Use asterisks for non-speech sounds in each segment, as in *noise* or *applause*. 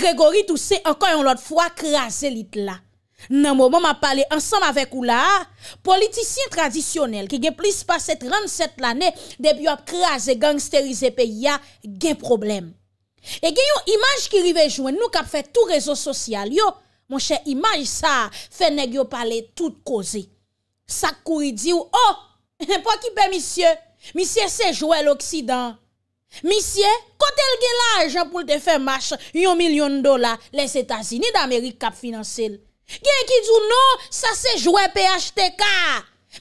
Gregorit ou se ankon yon lot fwa kraselit la. Nan mou mou m a pale ansanm avek ou la, politisyen tradisyonel ki gen plis pase 37 lane, debi yo ap krasel, gangsterize pe ya gen problem. E gen yo imaj ki rivejouen nou kap fe tout rezo sosyal yo, mou chè imaj sa, fe neg yo pale tout koze. Sa kou yi di ou, oh, pou akibè misye, misye se jwè l'Oksidan. Misye, kote l gen la ajan pou te fe mash yon milyon dola les Etats-Unis d'Amerik Kap Finansel. Gen ki djou nou, sa se jwe PHTK.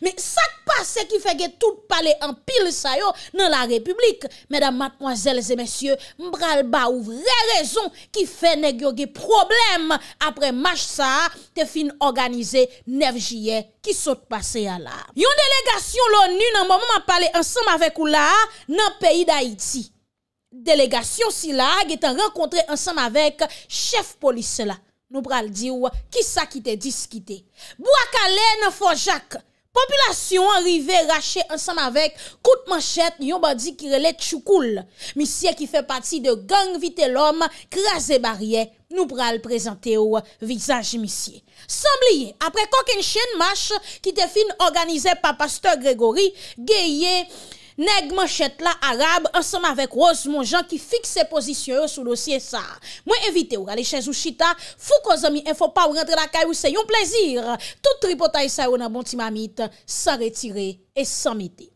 Me sak pase ki fe ge tout pale an pil sayo nan la republik Medan matmoazelze mensyo Mbral ba ou vre rezon ki fe negyo ge problem Apre mach sa te fin organize nef jye ki sot pase ya la Yon delegasyon louni nan mouman pale ansam avek ou la Nan peyi da iti Delegasyon si la ge te renkontre ansam avek chef polis la Nou bral di ou kisa ki te diskite Bo akale nan fo jak Populasyon anrive rache ansam avek kout manchet yon badi kirele tchoukoul. Misye ki fe pati de gang vite lom kras e barye nou pral prezante ou vizanje misye. Sambliye, apre koken chenmache ki te fin organize pa Pastor Gregory, geye... Neg man chet la Arab, ansem avèk roz moun jan ki fik se pozisyon yo sou dosye sa. Mwen evite ou gale chèz ou chita, fou kon zami en fò pa ou rentre la kay ou se yon plezir. Tout tripotay sa ou nan bonti mamit, san retire et san mite.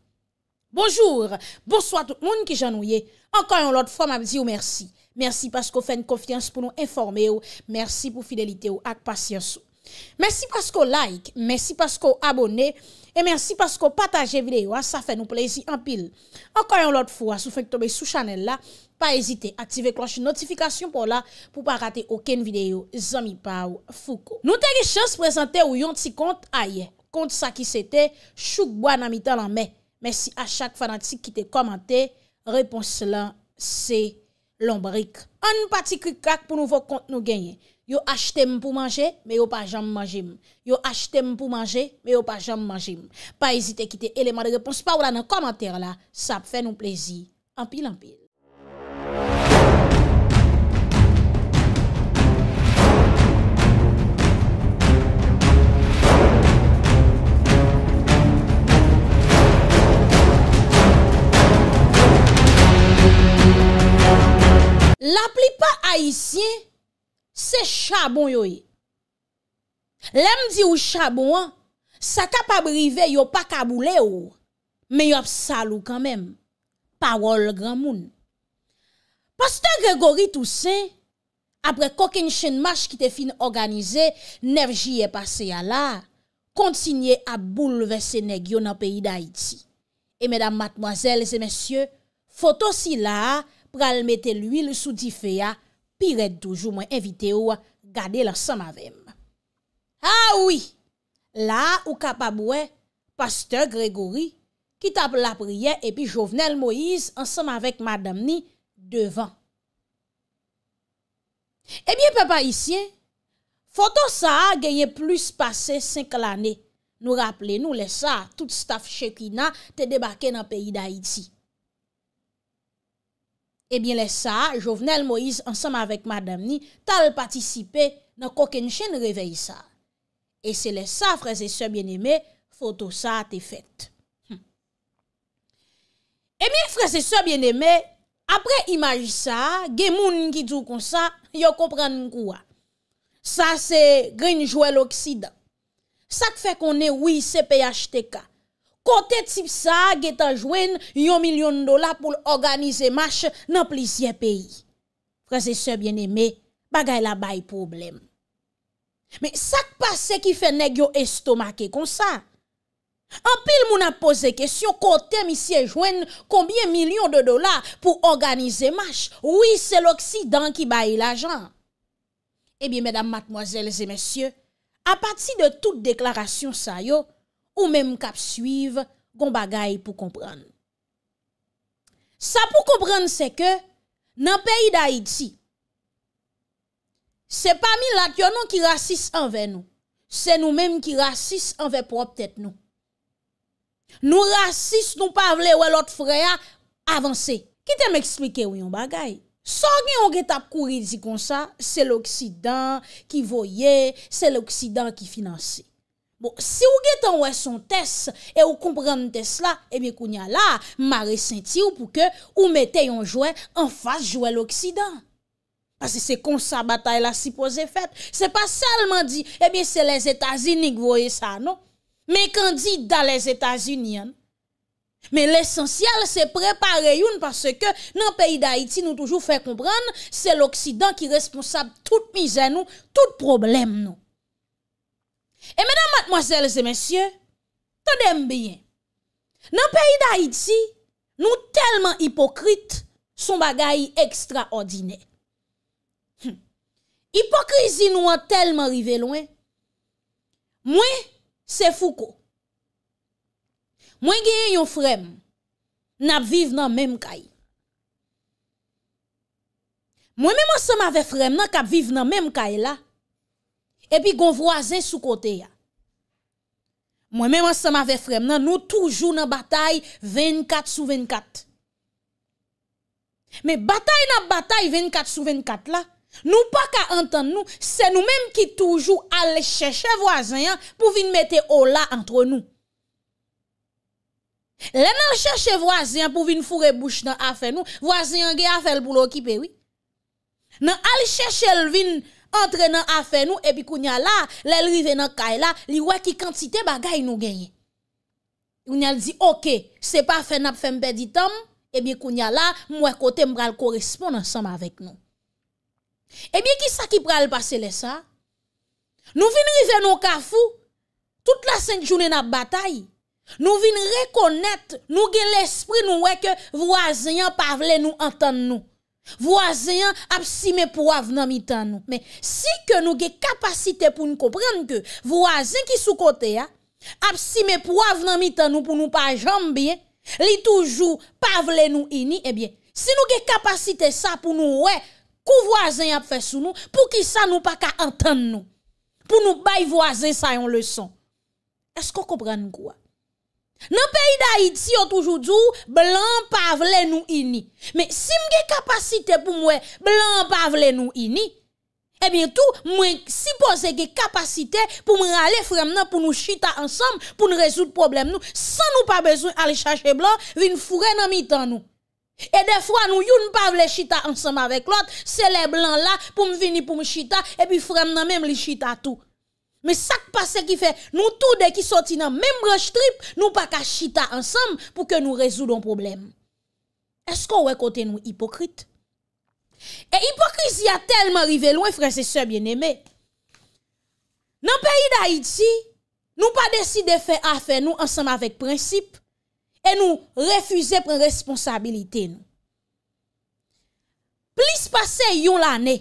Bonjour, bonsoit tout moun ki jan ou ye. Ankan yon lot fòm ap di ou mersi. Mersi paskou fèn konfians pou nou informe ou. Mersi pou fidelite ou ak pasyans ou. Mersi paskou like, mersi paskou abone ou. E mersi pasko pataje videyo, sa fe nou plezi anpil. Ankoyon lot fwa, sou fek tobe sou chanel la, pa ezite, ative kloche notifikasyon pou la pou pa rate oken videyo. Zami pa ou fuko. Nou tege chans prezante ou yon ti kont aye. Kont sa ki sete, chouk bo anamita lan me. Mersi a chak fanatik ki te komante, repons la se lombrik. An nou pati krikak pou nouvo kont nou genye. Yo achetem pou manje, me yo pa jam manjim. Yo achetem pou manje, me yo pa jam manjim. Pa ezite kite eleman de repons pa ou la nan komantere la, sa pfe nou plezi. Ampil ampil. La pli pa haisyen, Se chabon yo e. Lem di ou chabon an, sa ka pa brive yo pa kabou le ou. Me yop salou kanmem. Parol gran moun. Poste Gregory Toussaint, apre koken chenmash ki te fin organize, Nerji e pase ya la, kontinye a boule ve Senegyo nan peyi da iti. E medam matmoazel, zemesye, foto si la, pral mette l'huil sou di fe ya, pi red toujou mwen evite ou a gade lansan mavem. Ha oui, la ou kapabouè, pasteur Gregory ki tab la priè epi jovenel Moïse ansan mavek madam ni devan. Ebyen pepa isyen, foton sa a genye plus pase 5 lane, nou rappele nou lesa tout staff chekina te debake nan peyi da iti. Ebyen eh lè sa, Jovenel Moïse ansam avèk madame ni tal patisipe nan koken chen revey sa. E se lè sa, freze se bien eme, foto sa te fèt. Ebyen freze se bien eme, apre imaj sa, gemoun nkidzou kon sa, yo kompren nkouwa. Sa se greenjouè l'Oksida. Sa k fè kon e wii se phtk. Kote tip sa getan jwen yon milyon dola pou l'organize mash nan plizye peyi. Prese se bien eme, bagay la bay problem. Me sak pase ki fene gyo estomake konsa? An pil moun apose kesyon kote misye jwen konbien milyon dola pou l'organize mash? Oui, se l'Oksidan ki bay l'ajan. Ebi, medam matmoazel zemesye, apati de tout deklarasyon sa yo, ou mèm kap suiv goun bagay pou kompran. Sa pou kompran se ke, nan peyi da iti, se pa mi lak yo nou ki rasis anve nou, se nou mèm ki rasis anve pou optet nou. Nou rasis nou pa vle wè lot freya, avanse. Kitè mè eksplike wè yon bagay. San gwen yon gèt ap kouri di kon sa, se l'Oksidan ki voye, se l'Oksidan ki finanse. Bon, si ou get an wè son tes e ou komprende tes la, ebyen koun ya la, ma resenti ou pou ke ou mète yon jwè an fas jwè l'Oksidan. Pase se konsa batay la si pose fèt. Se pa salman di, ebyen se les Etats-Unis gwoye sa, non? Mè kan di da les Etats-Unis, an? Mè l'essensyal se prepare yon, pase ke nan peyi d'Haïti nou toujou fè komprende, se l'Oksidan ki responsab tout mizè nou, tout problem nou. E menan matmozèles e mensyè, ta dem biyen. Nan peyi da iti, nou telman hipokrit, son bagay ekstra ordine. Hipokrizi nou an telman rive lwen. Mwen se fouko. Mwen gen yon frem, nap viv nan menm kay. Mwen menman se ma ve frem, nan kap viv nan menm kay la, Et puis' gon voisin sous côté. Moi-même, même nous toujours frem nous toujours dans la bataille 24 sur 24. Mais bataille la bataille 24 sur 24 là, nous pas qu'à entendre nous, nous nous qui toujours toujours chercher chercher voisin pour venir mettre au là Nous nous. Nous, Le nan nous voisin pour venir fourrer bouche dans affaire nous, voisin fait le fait pour oui. Nous allons chercher le vin... Entren nan afe nou, epi kounya la, lèl rive nan kay la, li wè ki kantite bagay nou genye. Kounya li di, ok, se pa fè nap fè mbeditam, epi kounya la, mwè kote mbral koresponde ansam avèk nou. Epi ki sa ki pral baselè sa? Nou vin rive nan kafou, tout la sèng jounè nan batay, nou vin rekonèt, nou gen l'esprit nou wè ke vwa zènyan pa vle nou antan nou. Vwazen ap si me pou av nan mitan nou Si ke nou ge kapasite pou nou kopran ke Vwazen ki sou kote ya Ap si me pou av nan mitan nou pou nou pa jambi Li toujou pa vle nou ini eh Si nou ge kapasite sa pou nou we Kou wwazen ap fesou nou Pou ki sa nou pa ka antan nou Pou nou bay wwazen sa yon leson Esko kopran kou ya Nan peyida iti yo toujou djou, blan pa vle nou ini. Men si mge kapasite pou mwen blan pa vle nou ini, e bientou mwen sipose ge kapasite pou mwen ale frem nan pou nou chita ansam pou nou rezout problem nou. San nou pa bezoun ale chache blan, vin fure nan mitan nou. E defwa nou yon pa vle chita ansam avek lot, se le blan la pou mwen vini pou mwen chita e bi frem nan men li chita tou. Me sak pase ki fe nou tou de ki soti nan mem broj strip, nou pa ka chita ansam pou ke nou rezoudon problem. Esko ouwe kote nou hipokrit? E hipokrit si a telman rive lwen, franse se bieneme. Nan peyi da iti, nou pa deside fe afe nou ansam avek prinsip, e nou refuze pren responsabilite nou. Plis pase yon la ne,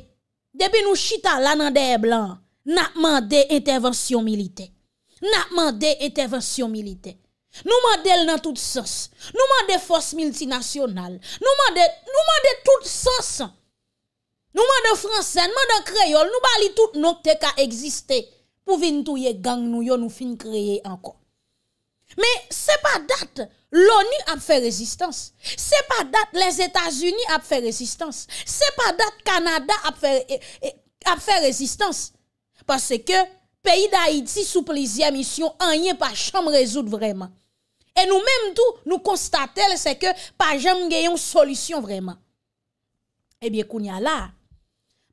debi nou chita la nan deye blan, Na mande intervensyon milite. Na mande intervensyon milite. Nou mandel nan tout sos. Nou mande fos multinasyonal. Nou mande tout sos. Nou mande fransen, nou mande kreyol. Nou bali tout nokte ka egziste pou vin touye gang nou yo nou fin kreyen anko. Me se pa dat l'ONU ap fe rezistans. Se pa dat les Etats-Unis ap fe rezistans. Se pa dat Kanada ap fe eh, eh, rezistans. Pase ke peyi da Haiti sou pleziye misyon anyen pa chanm rezout vreman. E nou menm tou nou konstatel se ke pa jenm genyon solisyon vreman. Ebyen eh kounya la,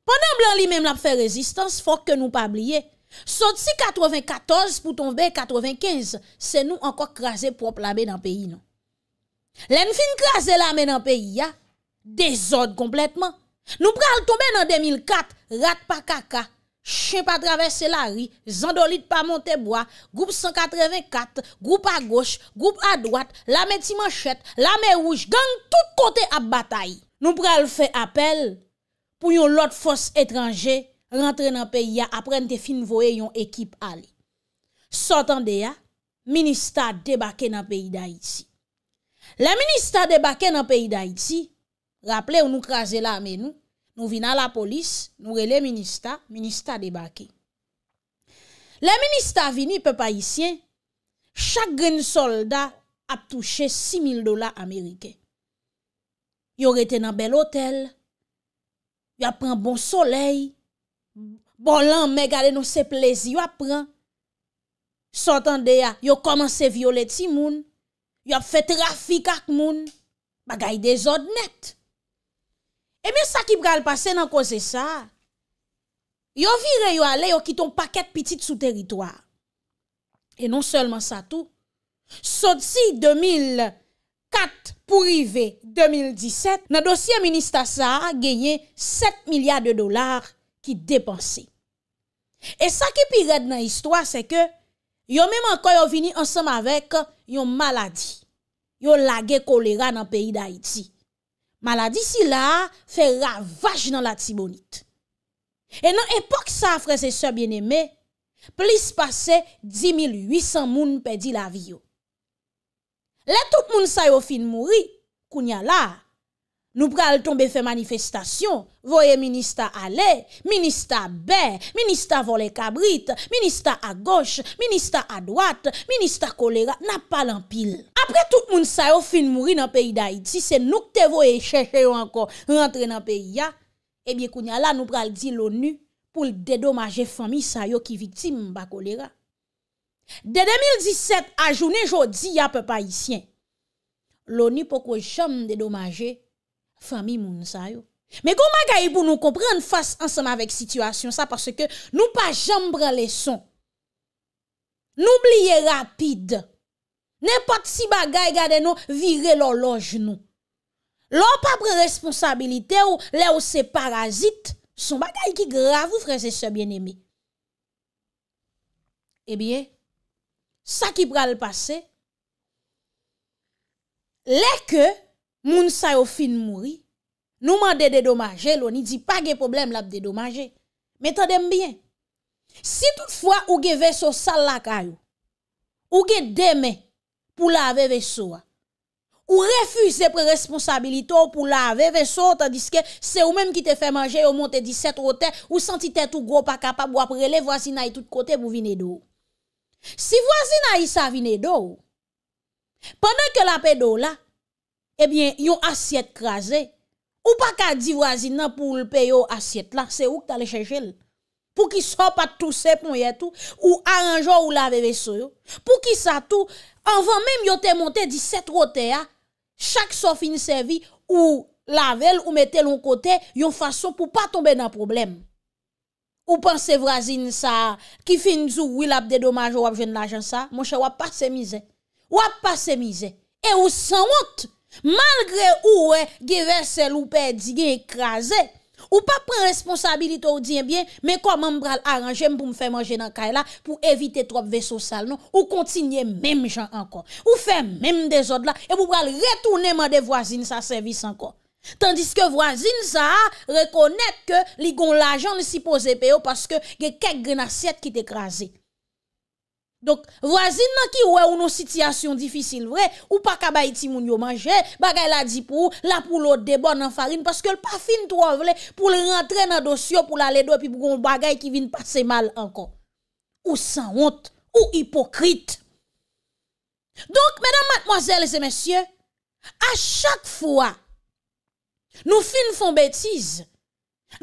pwennan blan li menm la pfe rezistans, fok ke nou pa blye. Sot si 94 pou tombe 95, se nou anko krasen prop la men an peyi nou. Len fin krasen la men an peyi ya, dezod kompletman. Nou pral tombe nan 2004, rat pa kaka. Chè pa travesse la ri, zandolit pa monteboa, goup 184, goup a goch, goup a doat, la me ti manchet, la me wouj, gang tout kote ap batay. Nou pral fè apel pou yon lot fos etranje rentre nan peyi ya, apren te fin voye yon ekip ali. Sotan de ya, ministar debake nan peyi da iti. La ministar debake nan peyi da iti, rapple ou nou krasè la menou, Nou vina la polis, nou re le minista, minista debake. Le minista vini pe pa isyen, chak gen soldat ap touche 6.000 dola Amerike. Yo rete nan bel hotel, yo ap pran bon soley, bon lan me gade nou se plezi yo ap pran. Sotan de ya, yo komanse violet si moun, yo ap fe trafik ak moun, bagay de zod net. E eh men sa ki pral pase nan kose sa, yo vire yo ale yo kiton paket pitit sou teritoar. E non selman sa tou, sot si 2004 pou rive 2017, nan dosye Ministasa a genye 7 milyard de dolar ki depanse. E sa ki pi red nan histwa se ke yo menman kon yo vini ansam avek yon maladi, yon lage kolera nan peyi da iti. Maladisi la fe ravaj nan la tibonit. E nan epok sa fre se so bieneme, plis pase 10.800 moun pedi la vyo. Le tout moun sayo fin mouri, kounya la, Nou pral tombe fe manifestasyon, voye ministar ale, ministar be, ministar vole kabrit, ministar a goche, ministar a doate, ministar kolera, na pal an pil. Apre tout moun sayo fin mouri nan peyi da iti, se nou kte voye cheche yo anko rentre nan peyi ya, ebye kounya la nou pral di l'ONU pou l'dedomaje fami sayo ki viktim ba kolera. De 2017 a jounen jodi ya pe pa isyen, l'ONU poko jom dedomaje, Fami moun sa yo. Me goun magay pou nou kompren fase ansama vek situasyon sa parce ke nou pa jambre leson. Nou blye rapide. Nè pat si bagay gade nou vire lor loj nou. Lor papre responsabilite ou le ou se parazit son bagay ki gravou freze se bien emi. Ebyen, sa ki pral pase, le ke moun sa yo fin mouri, nou man dede domaje lò, ni di pa ge problem lap dede domaje. Meta dembyen. Si toutfwa ou ge vesò sal la kayo, ou ge demè pou la ave vesò, ou refuse pre responsabilito pou la ave vesò, tandiske se ou menm ki te fè manje, ou monte 17 rotè, ou senti te tou gro pa kapap, wapre le vwazina yi toutkote pou vine do. Si vwazina yi sa vine do, panen ke la pe do la, Ebyen, eh yon asyet krasè. Ou pa ka di vrazine nan pou oulpe yon asyet la, se ouk ta le chèjèl. Pou ki sa pa tout se pou yè tou, ou aranjò ou lave ve so yo. Pou ki sa tou, anvan mèm yote monte di set rote ya, chak sa fin se vi, ou lavel, ou mette loun kote, yon fason pou pa tombe nan problem. Ou pan se vrazine sa, ki fin zou wil ap de domaj wap jen la jen sa, monshe wap pa se mize. Wap pa se mize. E ou san wot, Malgre ou e ge verse loupè di gen ekraze, ou pa pren responsabilite ou di en eh bien, men koman mbra l aranje m pou m fè manje nan kay la pou evite trop vesso sal non, ou kontinye menm jan ankon, ou fè menm dezod la, e mbra l retounenman de wazin sa servis ankon. Tandis ke wazin sa rekonek ke li gon la jan si pose pe yo paske gen kek gen asyet ki te ekraze. Donk, vwazin nan ki wè ou nou sityasyon difisil vwè, ou pa kaba iti moun yo manje, bagay la di pou, la pou l'ot de bon nan farin, paske l pa fin to avle, pou l rentre nan dosyo, pou l ale do, pi pou goun bagay ki vin pase mal ankon. Ou san wot, ou hipokrit. Donk, mèdam matmoazèl zè mèsyè, a chak fwa, nou fin fon bètiz,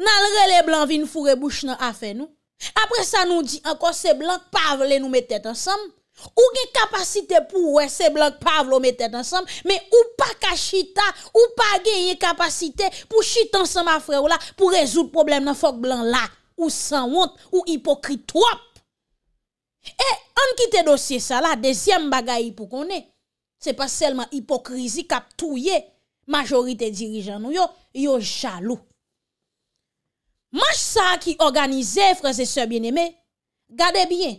nan l relè blan vin fure bouch nan afe nou, Après ça, nous dit encore, ces blanc, pas nous mettre ensemble. Ou gen capacité pour ces blancs nous mettre ensemble mais ou pas kachita ou pas gagner capacité pour chiter ensemble à frère là pour résoudre le problème dans fok blanc là ou sans honte ou hypocrite trop. Et on quitte dossier ça là deuxième bagaille pour qu'on est c'est pas seulement hypocrisie cap majorité dirigeant nous yo yo jaloux Mache sa ki organize freze se bieneme, gade bien.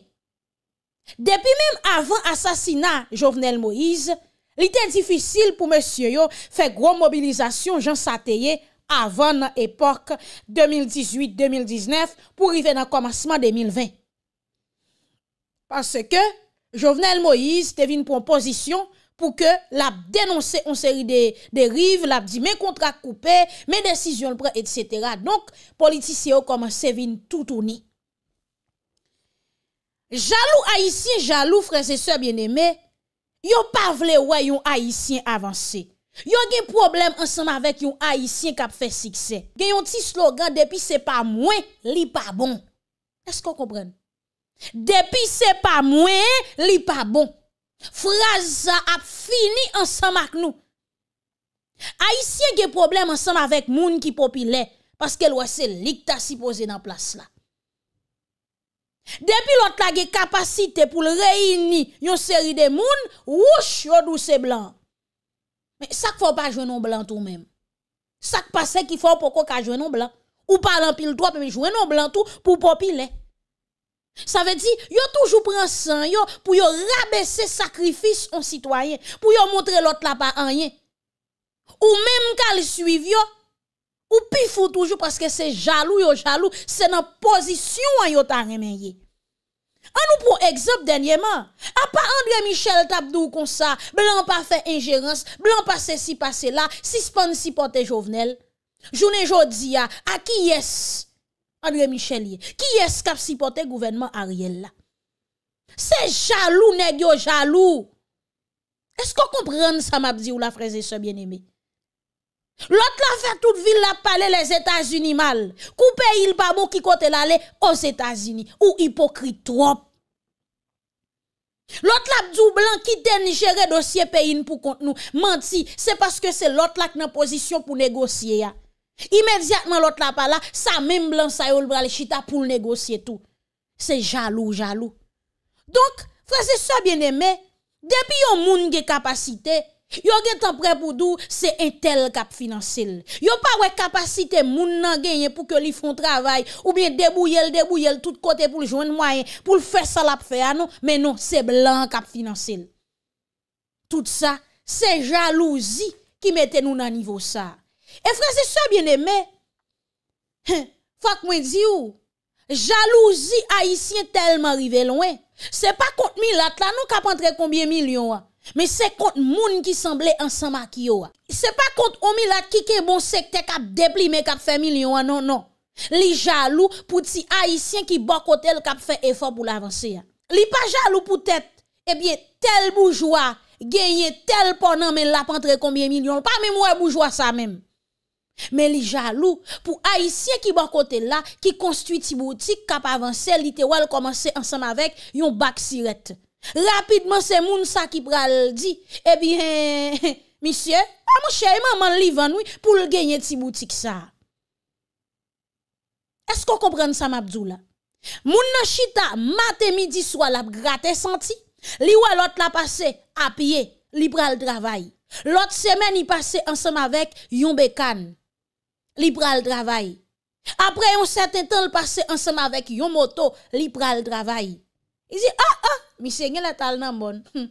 Depi men avan asasina Jovenel Moïse, li te difisil pou monsiyo yo fe gro mobilizasyon jan sateye avan epok 2018-2019 pou rive nan komasman 2020. Pase ke Jovenel Moïse tevi nou proposisyon pou ke l ap denonse yon seri de rive, l ap di men kontrak koupe, men desisyon l pre, etc. Donk politisyon koman sevin toutouni. Jalou haisyen, jalou franse se bieneme, yon pa vle wè yon haisyen avanse. Yon gen problem ansanm avèk yon haisyen kap fe sikse. Gen yon ti slogan, depi se pa mwen, li pa bon. Esko kompren? Depi se pa mwen, li pa bon. Phrase a fini ensemble avec nous. Haïtien des problème ensemble avec moun qui populaire parce que loi c'est l'icta supposé dans place là. Depuis l'autre la capacité pour réunir une série de moun, wouch yo douce blanc. Mais ça ne faut pas jouer non blanc tout même. Ça ne passe qu'il faut pourquoi jouer non blanc. Ou pas l'empile droit mais jouer non blanc tout pour populaire. Ça veut dire, yo toujours prend sang pour yo rabaisser sacrifice en citoyen, pour yo montrer l'autre là pas rien. Ou même qu'elle suivi ou ou pifou toujours parce que c'est jaloux yo jaloux, c'est dans position yo ta remeyer. En nous prend exemple dernièrement. À part André Michel Tabdou comme ça, Blanc, pas fait ingérence, blanc pas se si pas là si span si jovenel. jodi À qui est-ce André Michelier. Qui est-ce qui a supporté le gouvernement Ariel là? C'est jaloux, nèg jaloux. Est-ce qu'on comprend ça, m'a dit ou la frère et bien-aimé? L'autre la fait toute ville la parler les États-Unis mal. Coupé il pas bon qui côté l'aller aux États-Unis ou hypocrite trop. L'autre la blanc qui ten le dossier pays pour contre nous. Menti, c'est parce que c'est l'autre la qui en position pour négocier Imediatman lot la pa la Sa mem blan sayo l brale chita pou l negosye tou Se jalou jalou Donk frase sa bien eme Depi yo moun ge kapasite Yo ge tanpre pou dou Se entel kap finansil Yo pa we kapasite moun nan genye Pou ke li fon travay Ou biye debouyel debouyel tout kote pou l joen mwayen Pou l fes alap fe anon Menon se blan kap finansil Tout sa se jalouzi Ki mette nou nan nivo sa E fran se so bien eme, Fak mwen di ou, Jalouzi haisyen telman rive lounen, Se pa kont mi lak la nou kap antre konbien milyon an, Men se kont moun ki semble ansan maki yo an, Se pa kont omi lak ki ke bon sekte kap depli men kap fe milyon an, Non, non, Li jalou pouti haisyen ki bokotel kap fe efor pou la avanse ya, Li pa jalou poutet, E eh bie tel moujwa, Genye tel ponan men la pantre konbien milyon, Pa mwen mwen moujwa sa menm, Men li jalou pou a isye ki bon kote la ki konstuit ti boutik kap avanse li te wal komanse ansam avek yon bak siret. Rapidman se moun sa ki pral di, e bihen, misye, a mou cheyman man li vanoui pou l genye ti boutik sa. Es kon komprende sa mabdou la? Moun nan chita mate midi swal ap gratè santi, li wè lot la pase apye, li pral travay. Lot semen yi pase ansam avek yon bekan. Li pral travay. Apre yon seten tel pase ansama vek yon moto, li pral travay. I zi, a, ah, a, ah, mi se gen letal nan bon. Hm.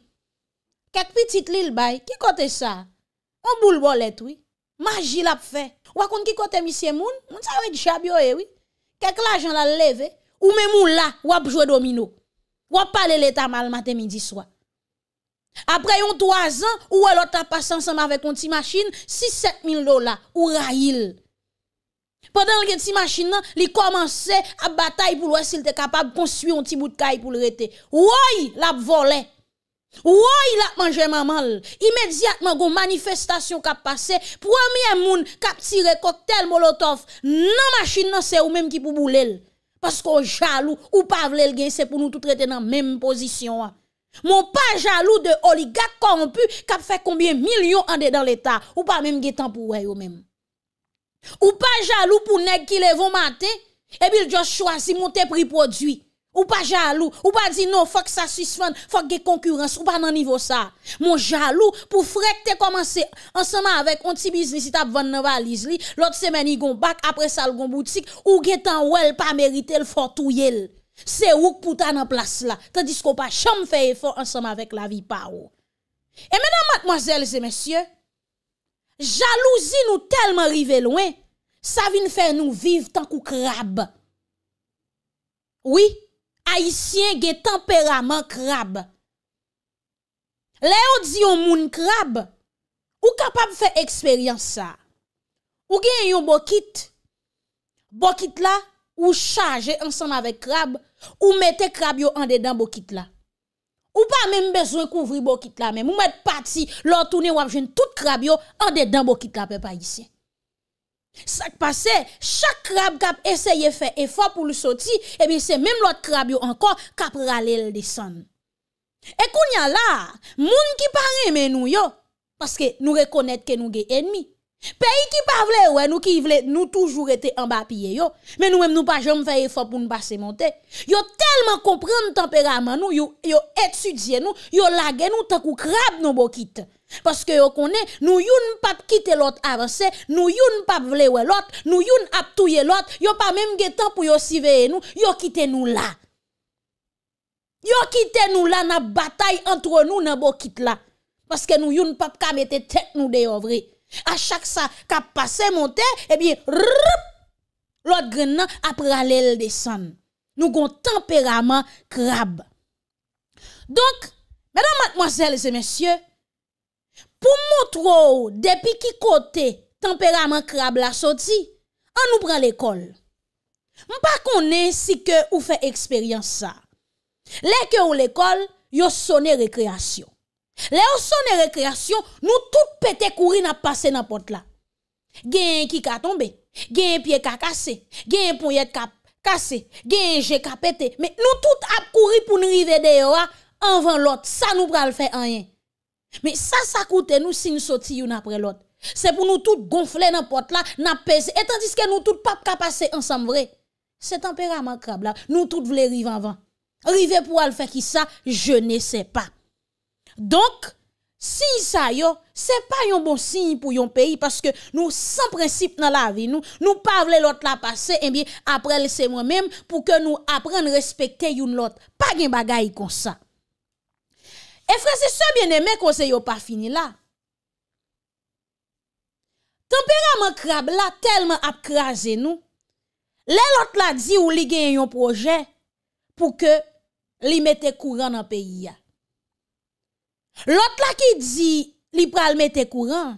Kek pitit li l bay, ki kote sa? On bou l bolet, oui. Maji la pfe. Wakoun ki kote mi se moun? Moun sa vek di chabyo, e, oui. Kek la jan la leve. Ou me mou la, wap jwe domino. Wap pale letal mal maten midi swa. Apre yon toazan, ou wè lota pase ansama vek yon ti machin, 6-7 mil do la, ou rayil. Pendan li gen ti machin nan, li komanse ap batay pou lwa sil te kapab konswi yon ti bout kaj pou lwete. Woy la ap vole. Woy la ap manje mamal. Imediatman goun manifestasyon kap pase, pwamiye moun kap tire koktel molotof. Nan machin nan se ou menm ki pou boulel. Pas kon jalou ou pa vlel gen se pou nou tout rete nan menm posisyon. Mon pa jalou de oligak konpou kap fe kombien milyon ande dan leta. Ou pa menm gen tan pou woy ou menm. Ou pas jaloux pour nèg qui vont matin et puis choisi choisi monter prix produit. Ou pas jaloux, ou pas dit non, faut que ça suspende, faut que concurrence, ou pas dans niveau ça. Mon jaloux pour frère que commencé ensemble avec un petit business t'a vendre dans valise li, l'autre semaine il gon bac après ça le gon boutique ou getan wel pas mérité le fort C'est où pour ta dans place là, tandis qu'on pas jamais fait effort ensemble avec la vie pao. Et mesdames, mademoiselles et messieurs, Jalouzi nou telman rive lwen, sa vin fè nou viv tan kou krab. Oui, haisyen gen temperament krab. Leyo di yon moun krab, ou kapab fè eksperyans sa? Ou gen yon bokit, bokit la, ou chaje ansan avè krab, ou metè krab yo andè dan bokit la. Ou pa menm bezwen kouvri bokit la menm, ou met pati lor toune wap jen tout krab yo an dedan bokit la pepa yise. Sak pase, chak krab kap eseye fe e fa pou lusoti, e bin se menm lot krab yo ankon kap ralel dison. E kou nyan la, moun ki pari men nou yo, paske nou rekonet ke nou ge enmi. Peyi ki pa vle we nou ki vle nou toujou ete ambapye yo Men nou men nou pa jom feye fop pou nou ba se monte Yo telman komprende temperaman nou Yo etudye nou Yo lage nou takou krab nou bo kit Paske yo kone nou youn pap kite lot avanse Nou youn pap vle we lot Nou youn ap touye lot Yo pa menm getan pou yo siveye nou Yo kite nou la Yo kite nou la na batay entre nou nan bo kit la Paske nou youn pap kamete tek nou deyo vre A chak sa kap pase monte, ebye eh rrp, lot grenan ap ralel desan. Nou kon temperaman krab. Donk, mèdan matmozèl zè mèsyè, pou moutrou depi ki kote temperaman krab la soti, an nou pran l'ekol. Mpa konen si ke ou fe eksperyans sa. Lè ke ou l'ekol, yo sone rekreasyon. Le ou son e rekreasyon, nou tout pete kouri nan pase nan pot la. Gen yon ki ka tombe, gen yon pie ka kase, gen yon pouyat ka kase, gen yon je ka pete. Men nou tout ap kouri pou nou rive deyo a, anvan lot, sa nou pral fe anyen. Men sa sa koute nou si nou soti yon apre lot. Se pou nou tout gonfle nan pot la, nan pese, etan diske nou tout pap ka pase ansanm vre. Se tempera man krab la, nou tout vle rive anvan. Rive pou al fe ki sa, je ne se pa. Donk, si sa yo, se pa yon bon sign pou yon peyi paske nou san prinsip nan la vi nou, nou pa vle lot la pase, apre lese mwen menm pou ke nou apren respekte yon lot. Pa gen bagay kon sa. Efrense eh se bien eme kon se yo pa fini la. Temperamen krab la telman apkraze nou, le lot la di ou li gen yon proje pou ke li mette kouran an peyi ya. Lot la ki di li pralmete kouran,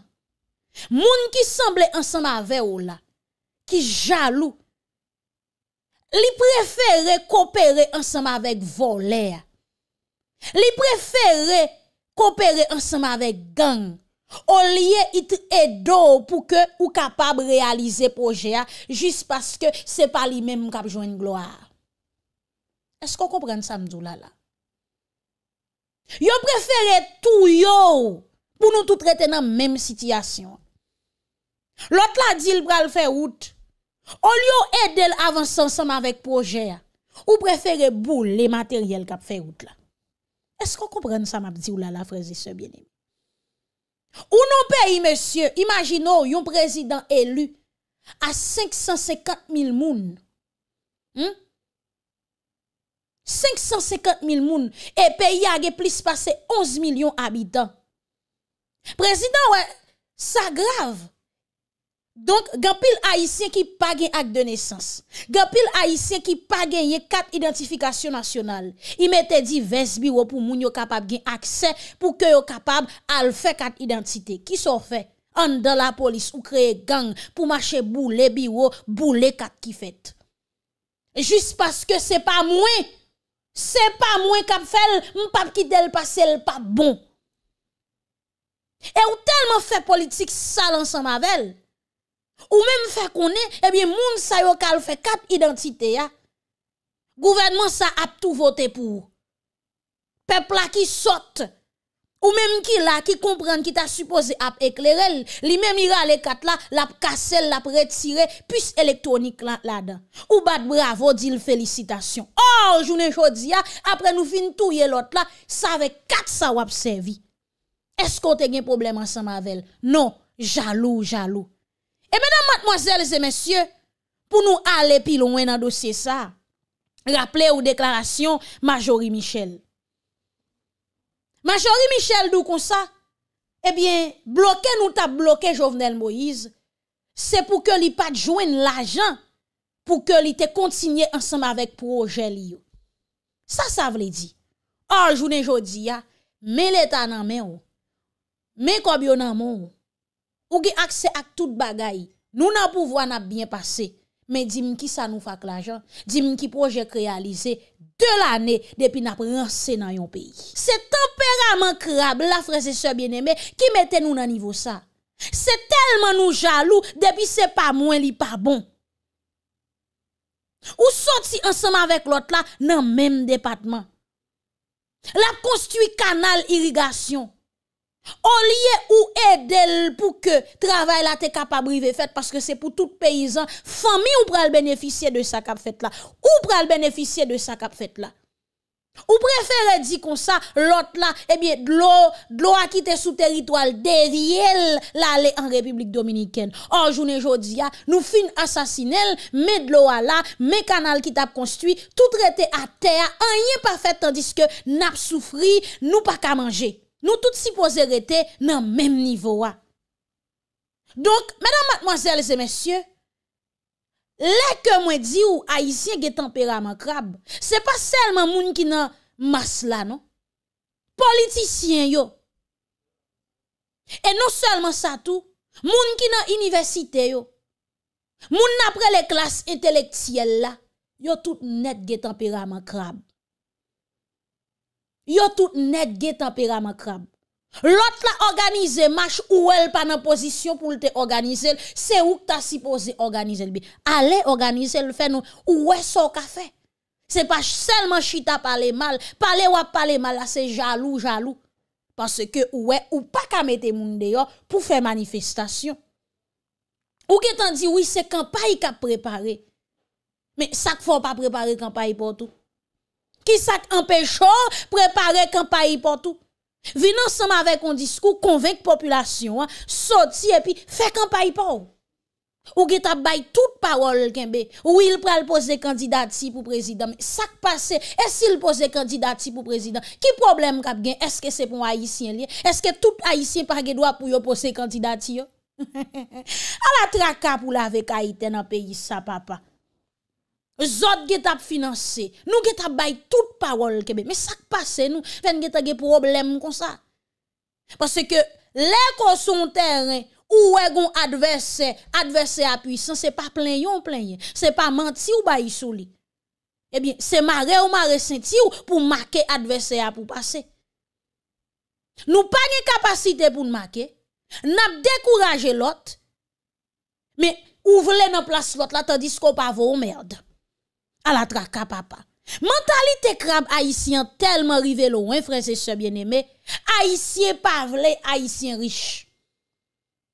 moun ki semble ansema ve o la, ki jalou, li prefere kopere ansema vek volea, li prefere kopere ansema vek gang, o liye ite edo pou ke ou kapab realize pojea, jis paske se pa li menm kapjou en gloa. Esko kopren sa mdou la la? Yo prefere tou yo pou nou tou treten nan menm sityasyon. Lot la di l bral feyout. O li yo edel avansan sanman vek projea. Ou prefere bou le materyel kap feyout la. Esko koupren sanman ap di ou la laf rezi se bien elu? Ou nou peyi monsye, imagino yon prezidant elu a 554 mil moun. Hmm? 550 mil moun e peyi a ge plis pase 11 milyon abidant. Prezident, wè, sa grave. Donk, gampil haisyen ki pa gen ak de nesans. Gampil haisyen ki pa gen ye kat identifikasyon nasyonal. I mette di 20 biwo pou moun yo kapab gen aksè pou ke yo kapab al fè kat identite. Ki so fè? An dan la polis ou kreye gang pou mache bou le biwo bou le kat ki fèt. Jus paske se pa mwen. c'est pas moi qui fait mon pas quitté le passé le pas bon et ou tellement fait politique sale ensemble avec ou même fait qu'on est et eh bien moun sa yo fait quatre identités ya gouvernement ça a tout voté pour peuple qui saute Ou menm ki la ki komprende ki ta supose ap eklere, li menm ira le kat la, la ap kaselle, la ap retire, pisse elektronik la dan. Ou bat bravo, di l felicitasyon. Or, oh, jounen chodi ya, apre nou fin tou ye lot la, sa ve kat sa wap sevi. Esko te gen problem an sa mavel? Non, jalou, jalou. E menm matmozèl zè mèsyè, pou nou ale pi lounwen nan dosye sa, raple ou deklarasyon majori michel. Majori Michel dou konsa, ebyen eh bloke nou ta bloke Jovenel Moïse, se pou ke li pat joen l'ajan pou ke li te kontinye ansam avek pou o jeli yo. Sa sa vle di. Or jounen jodi ya, men leta nan men yo. Men kobyo nan moun yo. Ou ki akse ak tout bagay, nou nan pou voan ap bien pase. Men di mn ki sa nou fak la jan, di mn ki projek krealize de la ne depi na pranse nan yon peyi. Se temperaman krab la freze se bieneme ki mette nou nan nivo sa. Se telman nou jalou depi se pa mwen li pa bon. Ou soti ansama vek lot la nan menm depatman. La konstwi kanal irrigasyon. Au où ou aider pour que travail là t'es capable de faire parce que c'est pour tout paysan, famille ou pral bénéficier de ça qu'a fait là, ou pral bénéficier de ça qu'a fait là. Ou préférer dire comme ça, l'autre là, eh bien, de l'eau, de l'eau qui était sous territoire dévié l'aller en République dominicaine. Or, journée jodia, nous fin assassinel mais de l'eau là, mes canal qui t'a construit, tout traité à terre, rien pas fait tandis que n'a souffri, nous pas qu'à manger. Nou non. non tout si pose rete nan menm nivouwa. Donk, menan matmoazèl zè mensyè, lè ke mwen di ou aizyen ge tempera mankrab, se pa selman moun ki nan mas la, non? Politisyen yo. E non selman sa tou, moun ki nan universite yo. Moun napre le klas entelektiyel la, yo tout net ge tempera mankrab. Yo tout net ge tapera ma kram. Lot la organize mach ou el pa nan pozisyon pou lte organize l. Se ouk ta sipoze organize l be. Ale organize l fe nou. Ouwe sou ka fe. Se pa selman chita pale mal. Pale wap pale mal la se jalou jalou. Pase ke ouwe ou pa kamete moun de yo pou fe manifestasyon. Ouke tan di ou se kampaye ka prepare. Me sak fo pa prepare kampaye po tou. Ki sak empèchò, prepare kampayi pò tou. Vin ansèm avèk on diskou, konvek populasyon, soti epi, fè kampayi pò ou. Ou get ap bay tout pawol kenbe, ou il pral pose kandidati pou prezidant. Sak pase, esil pose kandidati pou prezidant. Ki problem kap gen, eske se pou an aisyen li? Eske tout aisyen par ge do ap pou yo pose kandidati yo? *laughs* A la traka pou la vek aiten an peyi sa papa. zot get ap financer nous qui ap bay tout parole Québec. mais ça qui passe nous avons des problèmes comme ça parce que les sont terrain ou egon adversaire adversaire à puissance c'est pas plein yon plein c'est pas menti ou bay eh bien c'est maré ou maré senti pour marquer adversaire pour passer nous pas une capacité pour marquer n'a découragé l'autre mais ouvrez la place l'autre qu'il tandis qu'on pas merde à la traka papa. Mentalité crabe haïtien tellement rivé loin, frères et sœurs bien-aimés. Haïtien pavlé, haïtien riche.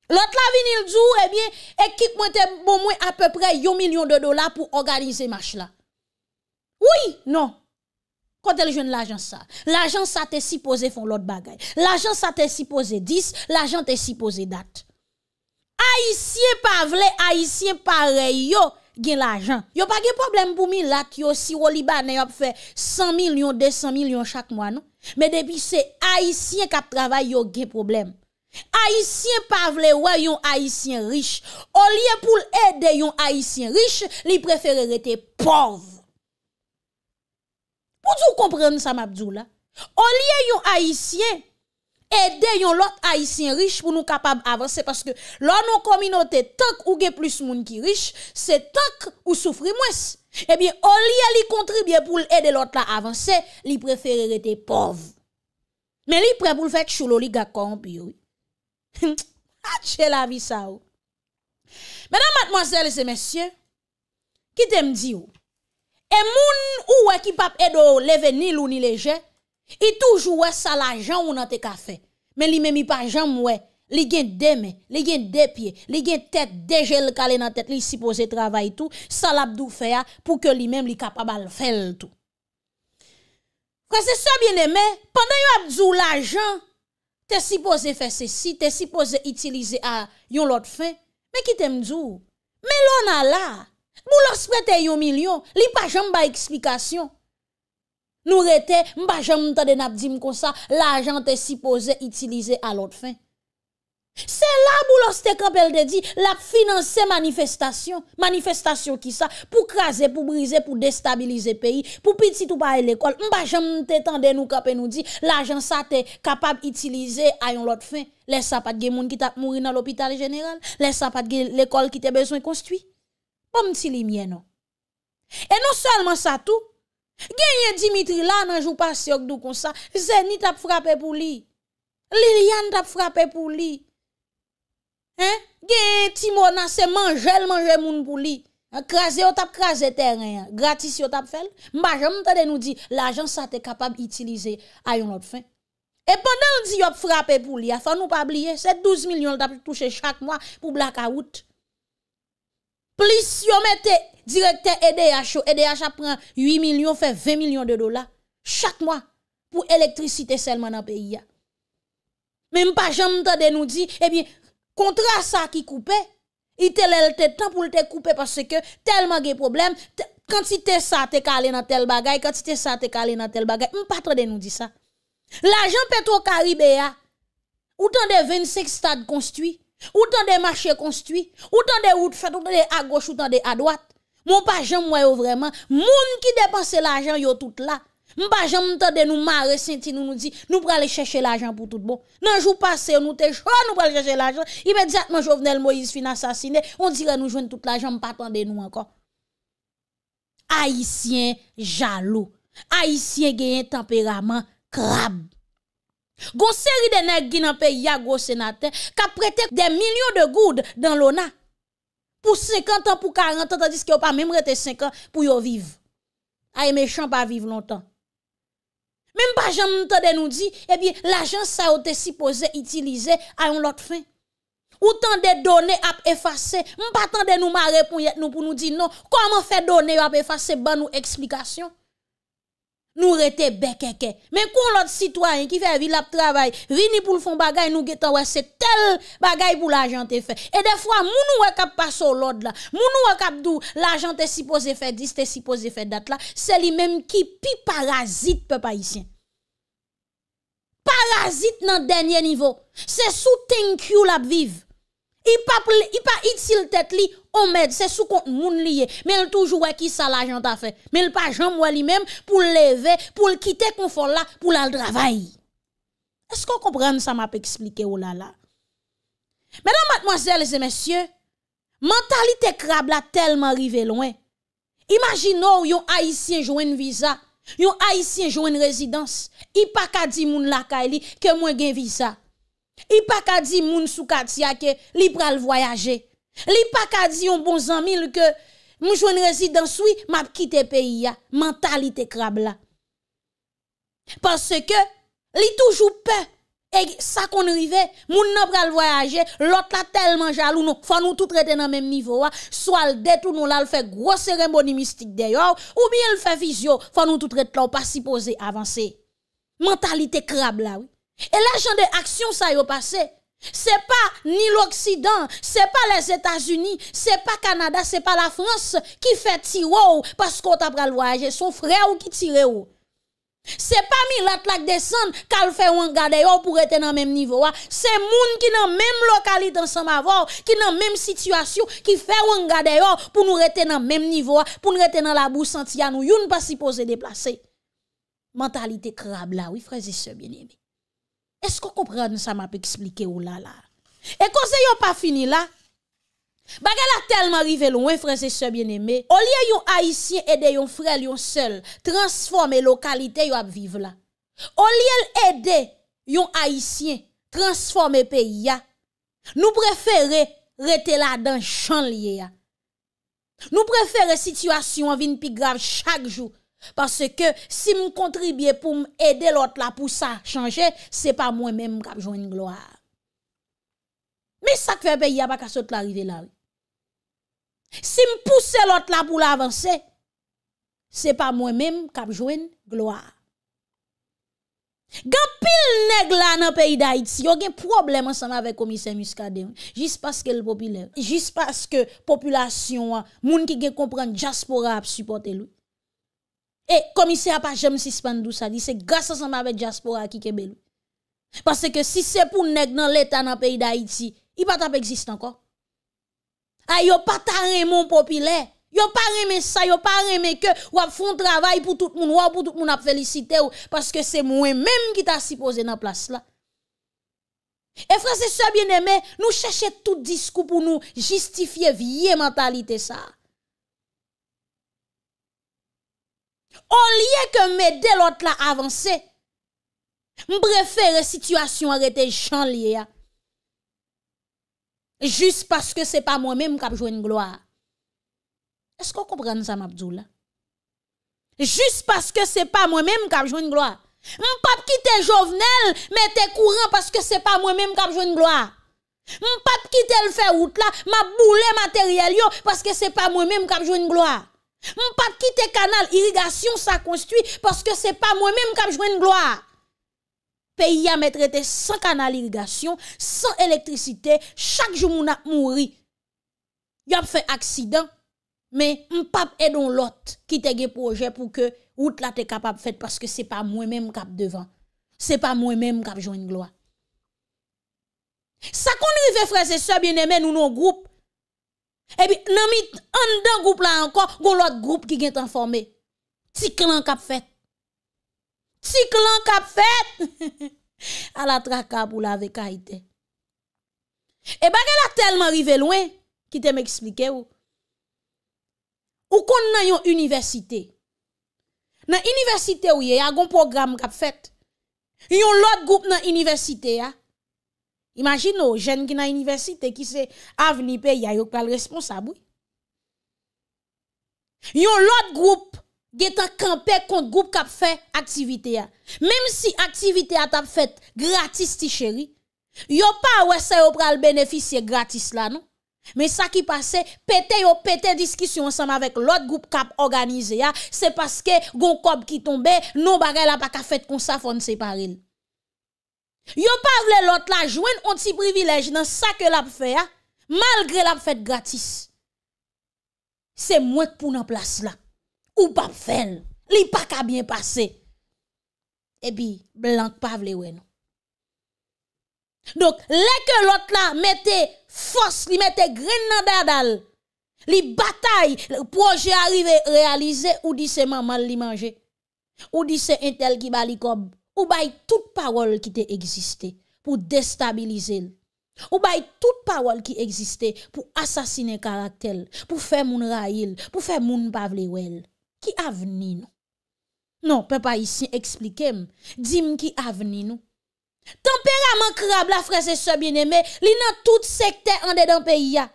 L'autre la vini le eh bien, équipe moi bon moins à peu près 1 million de dollars pour organiser match là. Oui, non. Quand elle jeune l'agence ça, l'agence ça t'est supposé font l'autre bagaille. L'agence ça t'est supposé 10, l'agence t'est supposé date. Haïtien pavlé, haïtien pareil yo. gen l'ajan. Yo pa gen problem pou mi lak yo si wou li banen yo pou fè 100 milyon, 200 milyon chak mwa nou. Me depi se haisyen kap travay yo gen problem. Haisyen pa vle wè yon haisyen riche. O liye pou l'ede yon haisyen riche, li preferere te pov. Pou tou komprenne sa mabdou la? O liye yon haisyen riche. Ede yon lot aisyen rich pou nou kapab avanse. Paske lò nou kominote tok ou ge plus moun ki rich, se tok ou soufri mwese. Ebyen, o li a li kontribye pou l'ede lot la avanse, li preferere te pov. Oh. Men li preboul fèk choulou li gakon pi ou. Atche la vi sa ou. Menan matmoazèles e mesye, ki te mdi ou? Oh? E moun ou wè ki pap edo oh, leve ni louni leje? I toujou wè sa la jan ou nan te ka fè. Men li men mi pa jan mwè. Li gen demè, li gen depye, li gen tèt, dejè l kalè nan tèt, li sipoze travè itou, sa l'abdou fè ya pou ke li men li kapabal fè l'tou. Kwa se so bien emè, pandan yon abdou la jan, te sipoze fè sè si, te sipoze itilize a yon lot fè, me ki temdou. Men lò nan la, mou lòs fè te yon milyon, li pa jan mwè ba eksplikasyon. Nou rete, mba jan moun te den ap di mkon sa, la ajan te sipoze itilize a lot fin. Se la bouloste kapel de di, la finanse manifestasyon, manifestasyon ki sa, pou kraser, pou brizer, pou destabilize peyi, pou pitit ou pae l'ekol, mba jan moun te tende nou kapel nou di, la ajan sa te kapab itilize a yon lot fin. Le sapat gen moun ki tap mouri nan l'opital general, le sapat gen l'ekol ki te bezon konstwi. Pou mti li mien nou. E non salman sa tou, Genye Dimitri la nanjou pa syok dou konsa, Zeni tap frape pou li, Lilian tap frape pou li, genye Timona se manjel manjel moun pou li, krasi yo tap krasi teren, gratis yo tap fel, mbajan mtade nou di l'ajan sa te kapab itilize ayon lot fin. E pandan di yo frape pou li, afan nou pa bliye, se 12 milyon yo tap touche chak mwa pou blakaout. Plis yon mette direkte EDHO, EDHO pren 8 milyon, fe 20 milyon de dola, chak mwa pou elektrisite selman an peyi ya. Men mpa jan mta denou di, ebi kontra sa ki koupe, ite lelte tan pou lete koupe parce ke telman ge problem, kantite sa te kale nan tel bagay, kantite sa te kale nan tel bagay, mpa tradenou di sa. La jan petro karibè ya, outan de 26 stade konstuit, Ou tan de machè konstuit, ou tan de oud fèt, ou tan de a goch, ou tan de a doat. Mwen pa jen mwen yo vreman, moun ki depanse l'ajan yo tout la. Mwen pa jen mwen tan de nou ma resenti, nou nou di, nou pralè chèche l'ajan pou tout bon. Nanjou pase, nou te jò, nou pralè chèche l'ajan, imediatman jo vnen l'moïse fin asasine, on dire nou jwen tout l'ajan, mwen pa tan de nou ankon. Haitien jalou, Haitien genye temperament krab. Gon seri denè gina pe ya gwo senate, ka prete de milyon de goud dan lona. Pou 50 an, pou 40 an, tadis ki yo pa mèm rete 5 an pou yo vive. Ay mèch an pa vive lontan. Mèm pa jan mèm tande nou di, ebi eh l'ajans sa yo te sipose itilize ayon lot fin. Ou tande donè ap efase, mèm pa tande nou ma repoun yet nou pou nou di non. Kwa mèm fè donè ap efase ban nou eksplikasyon? Nou rete bekeke. Men kon lot sitwanyen ki fe a vil ap travay, vini pou l fon bagay nou getan wè, se tel bagay pou l ajan te fe. E defwa, moun nou wakap pa sou lod la, moun nou wakap dou l ajan te sipoze fe, dis te sipoze fe dat la, se li menm ki pi parazit pe pa isyen. Parazit nan denye nivou. Se sou tenkyou lap viv. I pa it si l tet li, on met c'est sous compte moun lié mais elle toujours qui ça l'argent a fait mais elle pas jamais lui-même pour lever pour le quitter confort là pour le travail est-ce qu'on comprend ça m'a expliqué ou oh là là Mesdames, mademoiselles et messieurs, mentalité crabe là tellement arrivé loin. Imaginons yon haïtien une visa, yon haïtien une résidence. Il pas ka di moun la kaili que moins gen visa. Il pas ka di moun sou katia que li pral voyager. Li pa ka di yon bon zanmil ke moun joun rezidans wii map kite peyi ya Mentalite krab la Pase ke li toujou pe E sa kon rive, moun nan pral voyaje Lot la telman jalou nou Fan nou tout reten nan menm nivou wa Swa l det ou nou la l fe gros serenboni mistik deyo Ou bien l fe vizyo Fan nou tout reten la ou pas si pose avanse Mentalite krab la E la jan de aksyon sa yo pase Se pa ni l'Oksidan, se pa les Etats-Unis, se pa Kanada, se pa la Frans, ki fe tiro ou, paskot apra l'voyage, sou fre ou ki tire ou. Se pa mi l'Atlak Descent, kal fe wangade yo pou rete nan menm nivou wa. Se moun ki nan menm lokalit ansam avor, ki nan menm situasyon, ki fe wangade yo pou nou rete nan menm nivou wa, pou nou rete nan la Boussantia nou, yon pa si pose deplase. Mentalite krab la, wifrezi se bine mi. Esko koupren sa ma pe eksplike ou la la? E kose yon pa fini la? Bagal a telman rive loun, we franse se bieneme, olye yon Haitien ede yon frel yon sel, transforme lokalite yon ap vive la. Olye el ede yon Haitien, transforme pe ya, nou prefere rete la dan chan liye ya. Nou prefere situasyon an vin pi grav chak jou, Pase ke si m kontribye pou m ede lot la pou sa chanje, se pa mwen men m kapjouen gloa. Me sak fe pe yaba kasot la rive la. Si m pousse lot la pou la avanse, se pa mwen men m kapjouen gloa. Gan pil neg la nan peyi da iti, yon gen problem ansan ave komisen muskade. Jis paske l popile, jis paske populasyon moun ki gen kompren jaspora ap supporte lout. E komise a pa jem si spandou sa di, se grasa sa mabe diaspora ki kebelou. Pase ke si se pou neg nan leta nan peyi da iti, i pata pe egzist anko. A yo pata remon popile, yo pa reme sa, yo pa reme ke, wap fon travay pou tout moun, wap pou tout moun ap felicite ou. Pase ke se mwen menm ki ta si pose nan plas la. E frase se bieneme, nou chache tout diskou pou nou justifiye vie mentalite sa a. Au lieu que m'aider l'autre là avancer, m'préfère situation arrêter Jean Juste parce que c'est pas moi-même qui joué une gloire. Est-ce qu'on comprend ça m'abdou Juste parce que c'est pas moi-même qui joué une gloire. Mon M'pap quitter Jovenel, mais t'es courant parce que c'est pas moi-même qui joué une gloire. pas quitter le fait route là, m'a boule matériel yo parce que c'est pas moi-même qui joué une gloire. Mpap kite kanal irigasyon sa konstuit pwoske se pa mwen men mkap jwen gloa. Pey yame trete san kanal irigasyon, san elektrisite, chak joun moun ap mouri. Yame fe aksidan, men mpap edon lot kite ge proje pou ke out la te kapap fet pwoske se pa mwen men mkap devan. Se pa mwen men mkap jwen gloa. Sa konnive frese se bieneme nou nou groupe, Ebi nan mi an dan goup la ankon, goun lout goup ki gen transforme. Tsik lan kap fet. Tsik lan kap fet. A la trakab ou la ve ka ite. E bag el a telman rive lwen, ki te me eksplike ou. Ou kon nan yon universite. Nan universite ou ye, yon program kap fet. Yon lout goup nan universite ya. Imagin nou, jen ki nan universite ki se avnipè, ya yo kal responsabou. Yon lot group ge ta kampe kont group kap fe aktivite ya. Mem si aktivite atap fet gratis ti cheri, yo pa wese yo pral beneficye gratis la nou. Men sa ki pase, pete yo pete diskisyon saman vek lot group kap organize ya, se paske gon kob ki tombe, nou bagay la pa ka fet kon safon se parel. Yo pas l'autre là jouen on ti privilège dans ça que la fait, hein. malgré la fête gratis. C'est moi pour en place Ou pas fait, li pa ka bien passé. Et puis, blanc pa pas wè non. Donc, les que l'autre là mette force, li mette dans nan dadal, li bataille, le projet arrive réalisé ou disent c'est maman li manje, ou c'est un intel qui balikob. comme Ou bay tout pawol ki te egziste pou destabilize l? Ou bay tout pawol ki egziste pou asasine karak tel? Pou fe moun rayil? Pou fe moun pavle wel? Ki avni nou? Non, pe pa yisi eksplikem. Dime ki avni nou? Temperament krab la frese se bineme, li nan tout sekte ande dan pe ya.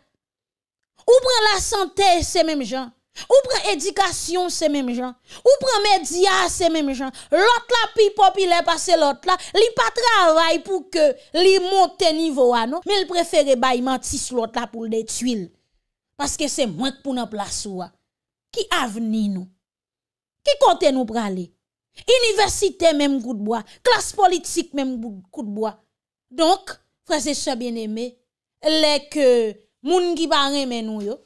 Ou pre la sante se menm jan? Ou pre edikasyon se mèm jan Ou pre medya se mèm jan Lot la pi popi le pase lot la Li patra avay pou ke li monte nivou anon Me li prefere bayman tis lot la pou de twil Paske se mwenk pou nan plas wwa Ki aveni nou Ki kote nou prale Universite mèm gout bo Klas politik mèm gout bo Donk, preseche bien eme Lè ke moun ki ba reme nou yo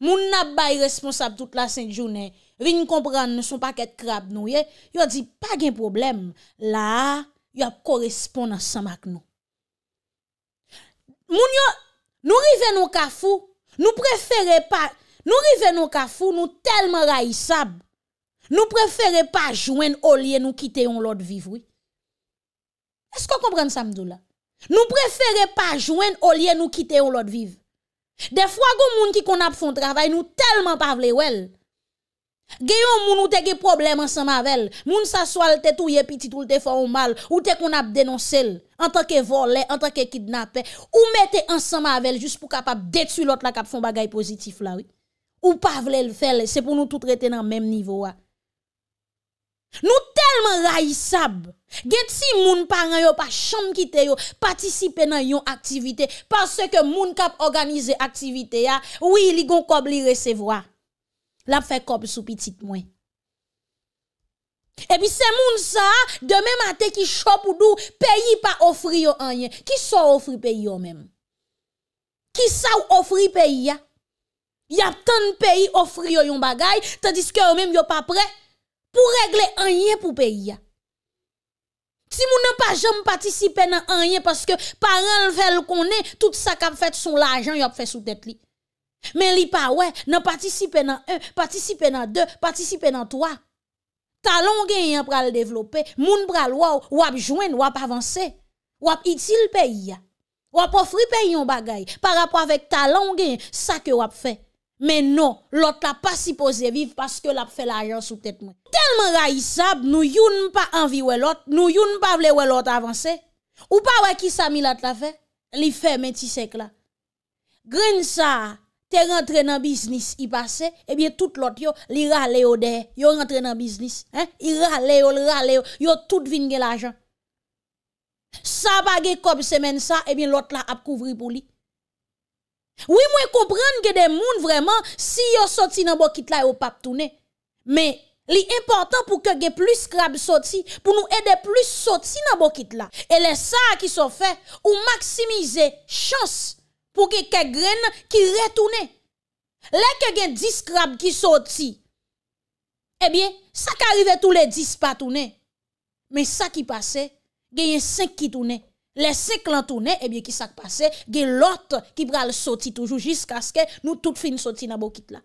Moun n'a responsable toute la sainte journée. Vin comprendre ne sont pas qu'être crabe nous a dit pas de problème. Là, a correspond ensemble avec nous. Moun yo nous rivenons, nous nous préférons pas nous rive nous kafou, nous tellement raissables. Nous préférons pas joindre au lieu nous quitter l'autre vivre. Est-ce qu'on comprend ça là? Nous préférons pas joindre au lieu nous quitter l'autre vivre. De fwa goun moun ki kon ap fon travay, nou telman pa vle wel. Geyon moun ou te ge problem an san mavel, moun sa swal te touye pitit ou te fwa ou mal, ou te kon ap denonse l, an tanke vole, an tanke kidnape, ou mette an san mavel jous pou kapap detu lot la kap fon bagay pozitif la. Ou pa vle l fel, se pou nou tout rete nan menm nivou a. Nou telman ray sab. Gen si moun paran yo pa chanm kite yo Patisipe nan yon aktivite Parse ke moun kap organize aktivite ya Ou yi ligon kob li resevo a La fe kob sou pitit mwen E pi se moun sa Demen ate ki shop ou dou Peyi pa ofri yo anye Ki sa ofri peyi yo men Ki sa ofri peyi ya Ya tan peyi ofri yo yon bagay Tadis ke yo men yo pa pre Po regle anye pou peyi ya Si moun nan pa jom patisipe nan anye, paske parel vel konen, tout sa kap fet sou la ajan yop fet sou tet li. Men li pa we, nan patisipe nan 1, patisipe nan 2, patisipe nan 3. Ta longen yon pral devlope, moun pral waw, wap jwen, wap avanse, wap itil peyi ya. Wap ofri peyi yon bagay, parapwa vek ta longen, sa ke wap fet. Mais non, l'autre n'a pas supposé vivre parce que l'a fait l'argent sous tête moi. Tellement raïsable, nous n'avons pas envie de l'autre, nous n'avons pas voulu l'autre avancer. Ou pas ouais qui ça mis l'a fait? Li fait sec là. Green ça, t'es rentré dans business, il passait, Et eh bien tout l'autre yo, li rale yo de, yo rentré dans business, hein? Il rale yo, il rale yo, yo tout vin l'argent. Ça bagé comme semaine ça, et eh bien l'autre là a couvri pour lui. Oui mwen komprende ge de moun vreman si yo soti nan bokit la yo pap toune. Me li important pou ke ge plus krab soti, pou nou ede plus soti nan bokit la. E le sa a ki so fe ou maksimize chans pou ge ke gren ki re toune. Le ke gen 10 krab ki soti, ebyen eh sa ka arrive tou le 10 pa toune. Me sa ki pase, genye 5 ki toune. Lese klantounen, ebye ki sak pase, ge lot ki pral soti toujou, jiska skè nou tout fin soti nan bokit la.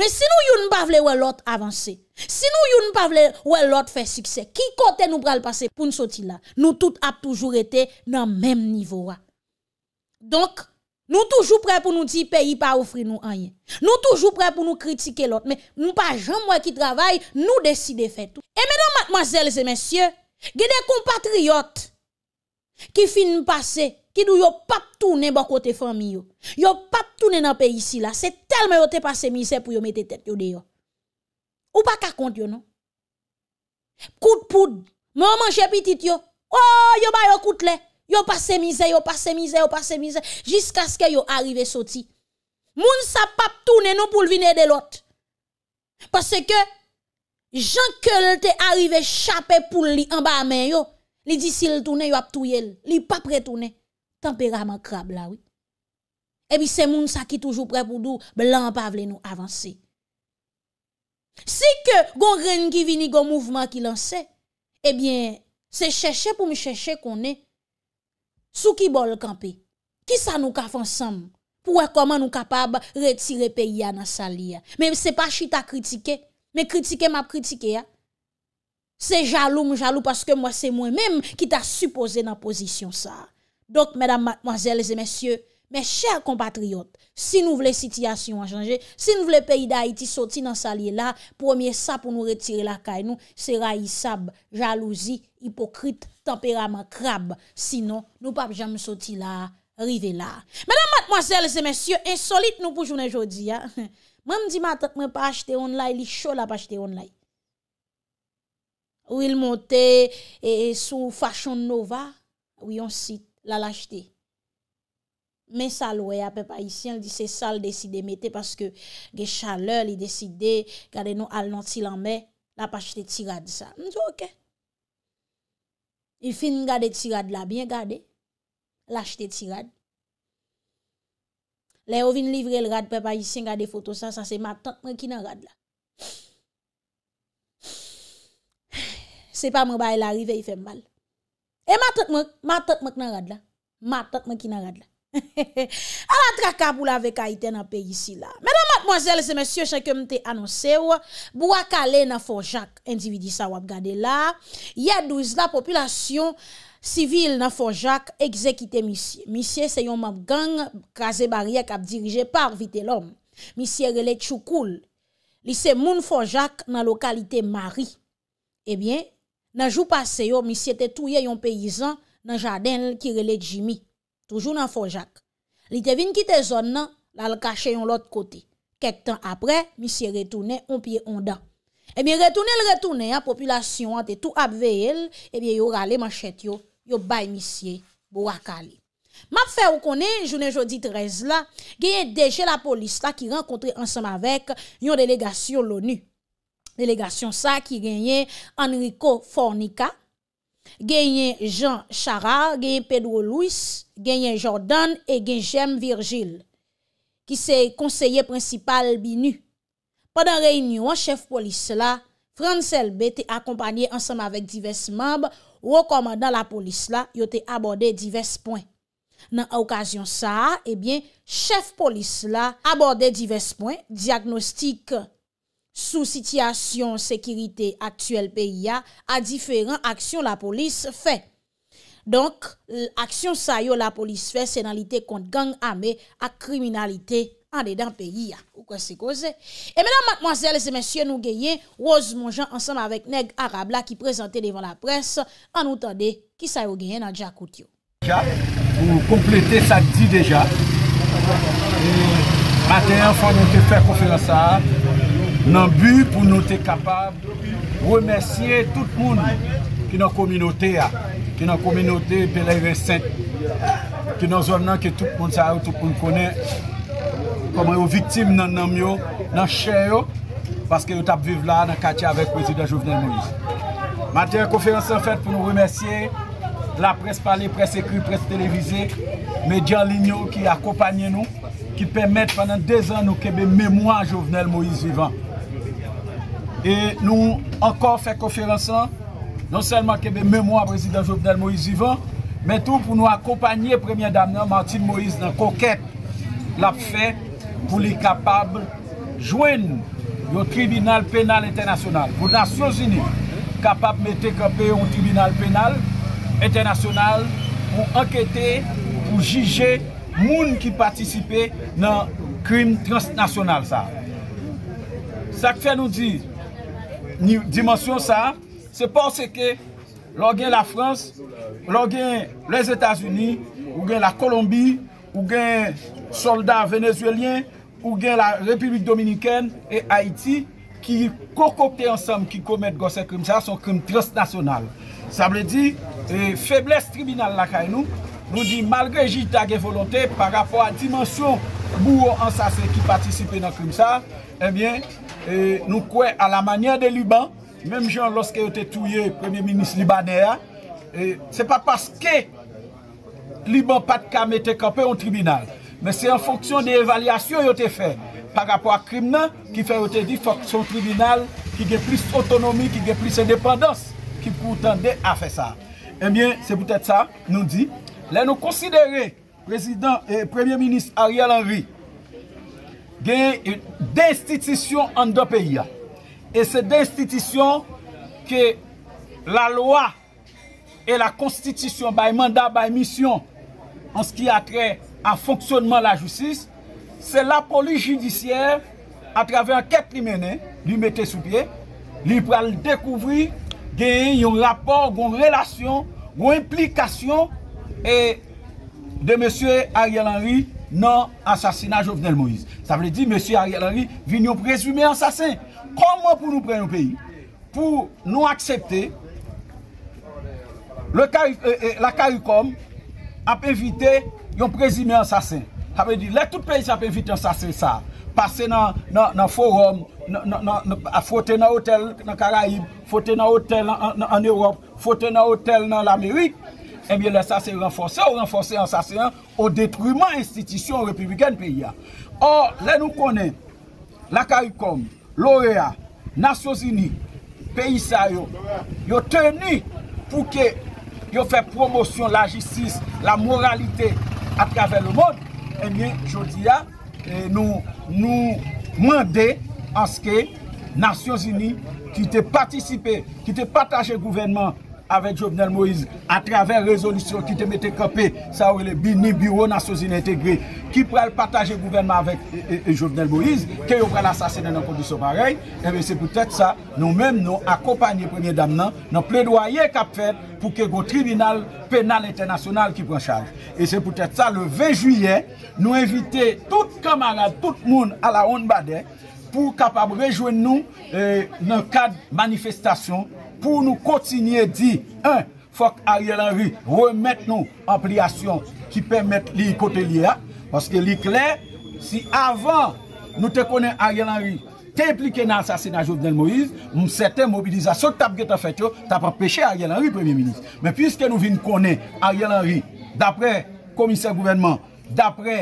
Men si nou yon pa vle wè lot avanse, si nou yon pa vle wè lot fè sikse, ki kote nou pral pase pou n soti la, nou tout ap toujou rete nan menm nivou wa. Donk, nou toujou pre pou nou di peyi pa oufri nou anyen. Nou toujou pre pou nou kritike lot, men nou pa jen mwen ki travay, nou deside fè tout. E menon matmazèl zè mensyè, ge de kompatriot, Ki fin pase, ki nou yo pap toune bako te fami yo. Yo pap toune nan pe isi la, se telme yo te pase mize pou yo mete tet yo de yo. Ou pa kakont yo nou? Kout poud, mou manje pitit yo. Oh, yo bayo kout le. Yo pase mize, yo pase mize, yo pase mize. Jiska se ke yo arrive soti. Moun sa pap toune nou pou lvine de lot. Pase ke, jan ke lte arrive chaper pou li an ba men yo. li disil toune yo ap touyel, li pa pre toune, tempera man krab la wè. Ebi se moun sa ki toujou pre pou dou, blan pa vle nou avanse. Si ke gon ren ki vini, gon mouvman ki lance, ebyen se chèche pou mè chèche konè, sou ki bol kanpe, ki sa nou kaf ansam, pou wè koman nou kapab retire pe ya nan sa li ya. Mè mè se pa chita kritike, mè kritike ma kritike ya. Se jalou mou jalou paske mwen se mwen menm ki ta suppose nan posisyon sa. Dok, mèdam matmoazèles e mèsyè, mè chèr kompatriot, si nou vle sitiyasyon a chanje, si nou vle peyi da Haiti soti nan salye la, pwemye sa pou nou retire la kay nou, se rayissab, jalouzi, hipokrit, temperama krab. Sinon, nou pape jam soti la, rive la. Mèdam matmoazèles e mèsyè, insolite nou pou jounen jodi, ha. *laughs* Mwen mdi matak mwen pa achete onlay, li chola pa achete onlay. Ou il monte, e, e sou fachon nova, ou yon sit, la l'achete. Men salwe a pe pa isyan, li se sal deside mette, paske ge chaleur, li deside, gade nou al nonsi lanme, la pa chete ti rad sa. Mzou ok. Il fin gade ti rad la, bien gade, la chete ti rad. Le yo vin livre, el rad pe pa isyan, gade foto sa, sa se ma tantman ki nan rad la. se pa mwen baye la rive, yi fe mbal. E matot mwen, matot mwen ki nan rad la. Matot mwen ki nan rad la. *laughs* A la traka pou la veka ite nan pe yisi la. Mèdan matmozèl, se mèsyo, chèkèm te anonsè wè, Bouakale nan Fonjac, individi sa wap gade la, yadouz la popülasyon sivil nan Fonjac, ekzekite misye. Misye se yon map gang, kaze barièk ap dirije par vite lom. Misye relè tchoukoul, lise moun Fonjac nan lokalite Mari. Ebyen, Nanjou pase yo, misye te touye yon peyizan nan jaden l kirele djimi, toujou nan forjak. Li te vin kite zon nan, la l kache yon lot kote. Kek tan apre, misye retoune yon pie yon dan. Ebi retoune l retoune, a popilasyon an te tou apveye l, ebi yo rale manchet yo, yo bay misye, bo akali. Map fe w konen, jounen jodi 13 la, genye deje la polis la ki renkontre ansam avek yon delegasyon l Onu. Delegasyon sa ki genyen Enrico Fornica, genyen Jean Chara, genyen Pedro Louis, genyen Jordan e genyen Jem Virgil. Ki se konseye principal binu. Padan reynyon, chef polis la, Franz LB te akompanyen ansanm avek divers mab, rekomandan la polis la, yo te aborde divers poin. Nan okasyon sa, ebyen, chef polis la aborde divers poin, diagnostik... sou sityasyon sekirite aktuel peyi ya a diferant aksyon la polis fe. Donk, aksyon sa yo la polis fe senalite kont gang ame ak kriminalite an de dan peyi ya. Ou kwa se koze? E menan, matmwazel, se mensyen nou geyen oz monjan ansan avèk neg Arab la ki prezante devan la pres an nou tande ki sa yo geyen nan jakout yo. Ja, ou komplete sa di deja. E, Maten, anfan, nou te fè konferansa nan bu pou nou te kapab remesye tout moun ki nan kominote ya ki nan kominote pelay resen ki nan zon nan ke tout moun sa yo tout moun kone koman yo vitim nan nan yo nan chen yo paske yo tap vive la nan kache avek prezident Jovenel Moïse mater konferansan fet pou nou remesye la pres pali pres ekri, pres televize medyan lin yo ki akopanyen nou ki pemet panan de zan nou kebe mèmouan Jovenel Moïse vivan E nou ankon fè konferansan, non selman kebe memwa prezident Jobnel Moïse Yvan, men tou pou nou akopanyè premye Damien Martin Moïse nan koukèp l ap fè pou li kapab jwen yo tribunal penal etenasyonal. Pou nan Sosini kapab metek apè yo tribunal penal etenasyonal pou anketè, pou jijè moun ki patisipè nan krim transnasyonal sa. Sak fè nou di... ni dimensyon sa, se pwase ke lò gen la Frans, lò gen les Etats-Unis, lò gen la Kolombie, lò gen soldat venezuelien, lò gen la Republik Dominikèn et Haiti, ki kokopte ansam ki komet gose krim sa son krim tres nasyonal. Sa mwen di, febles tribunal lakay nou, loun di malgre jitage volante par rapport a dimensyon mou an sase ki patisipe nan krim sa, enbyen eh E nou kwe a la manyan de Liban, menm jan loske yo te touye premye minis Libanera, e se pa paske Liban pat kam ete kapè ou tribunal, men se an fonksyon de evalyasyon yo te fè, par apwa krim nan ki fè yo te di fonksyon tribunal ki gè plis otonomi, ki gè plis edependans, ki pou tande a fè sa. Emyen, se poutet sa, nou di, lè nou konsidere eh, premye minis Ariel Henry gen yon destitisyon an do peya. E se destitisyon ke la loa e la konstitisyon bay mandat, bay misyon an skye akre an fonksyonman la jousis, se la poli judisyer atrave an ket primene li mette sou pie, li pral dekouvri gen yon rapor, yon relasyon, yon implikasyon de M. Ariel Henry nan ansasina Jovenel Moïse. Sa vle di, M. Ariel Henry, vin yon prezime ansasin. Koman pou nou pren yon peyi? Pou nou aksepte, euh, euh, la Karikom ap evite yon prezime ansasin. Sa vle di, lè tout peyi ap evite ansasin sa. Pase nan forum, a fote nan hotel nan Karaib, fote nan hotel nan Europe, fote nan hotel nan l'Amerik, emye eh lè sa se renfonsè ou renfonsè an sa se an ou detrouman institisyon republiken pe ya. Or, lè nou konè, lakay koum, lorea, nasyo zini, pe isa yo, yo teni pou ke yo fè promosyon la jistis, la moralite atkave le mod, emye, jodi ya, nou mwande anske, nasyo zini, ki te patisipe, ki te pataje gouvenman, avè Jouvenel Moïse, a travè rezolusyon ki te mette kapè, sa wè li bi ni biro nasozine integre, ki pral pataje gouverman avè e, e, e, Jouvenel Moïse, ke yo pral asasene nan kondisyon barey, e bè se poutèt sa, nou mèm nou akopanyè premier dam nan, nou plèdouayè kap fèd, pou ke go tribunal penal internasyonal ki pran chalj. E se poutèt sa, le 20 juyen, nou evite tout kamara, tout moun ala on badè, pou kapab rejouè nou, nan kad manifestasyon, pou nou kontinye di, fòk Ariel Henry remèt nou ampliasyon ki pèmèt li kote li ya, pòske li klet, si avan nou te konen Ariel Henry, te implike nan sasina Jovenel Moïse, mou se te mobiliza, sò tap ge ta fètyo, ta pa peche Ariel Henry, premiè minis. Mè pwiske nou vin konen Ariel Henry, dapre komiser gouvenman, dapre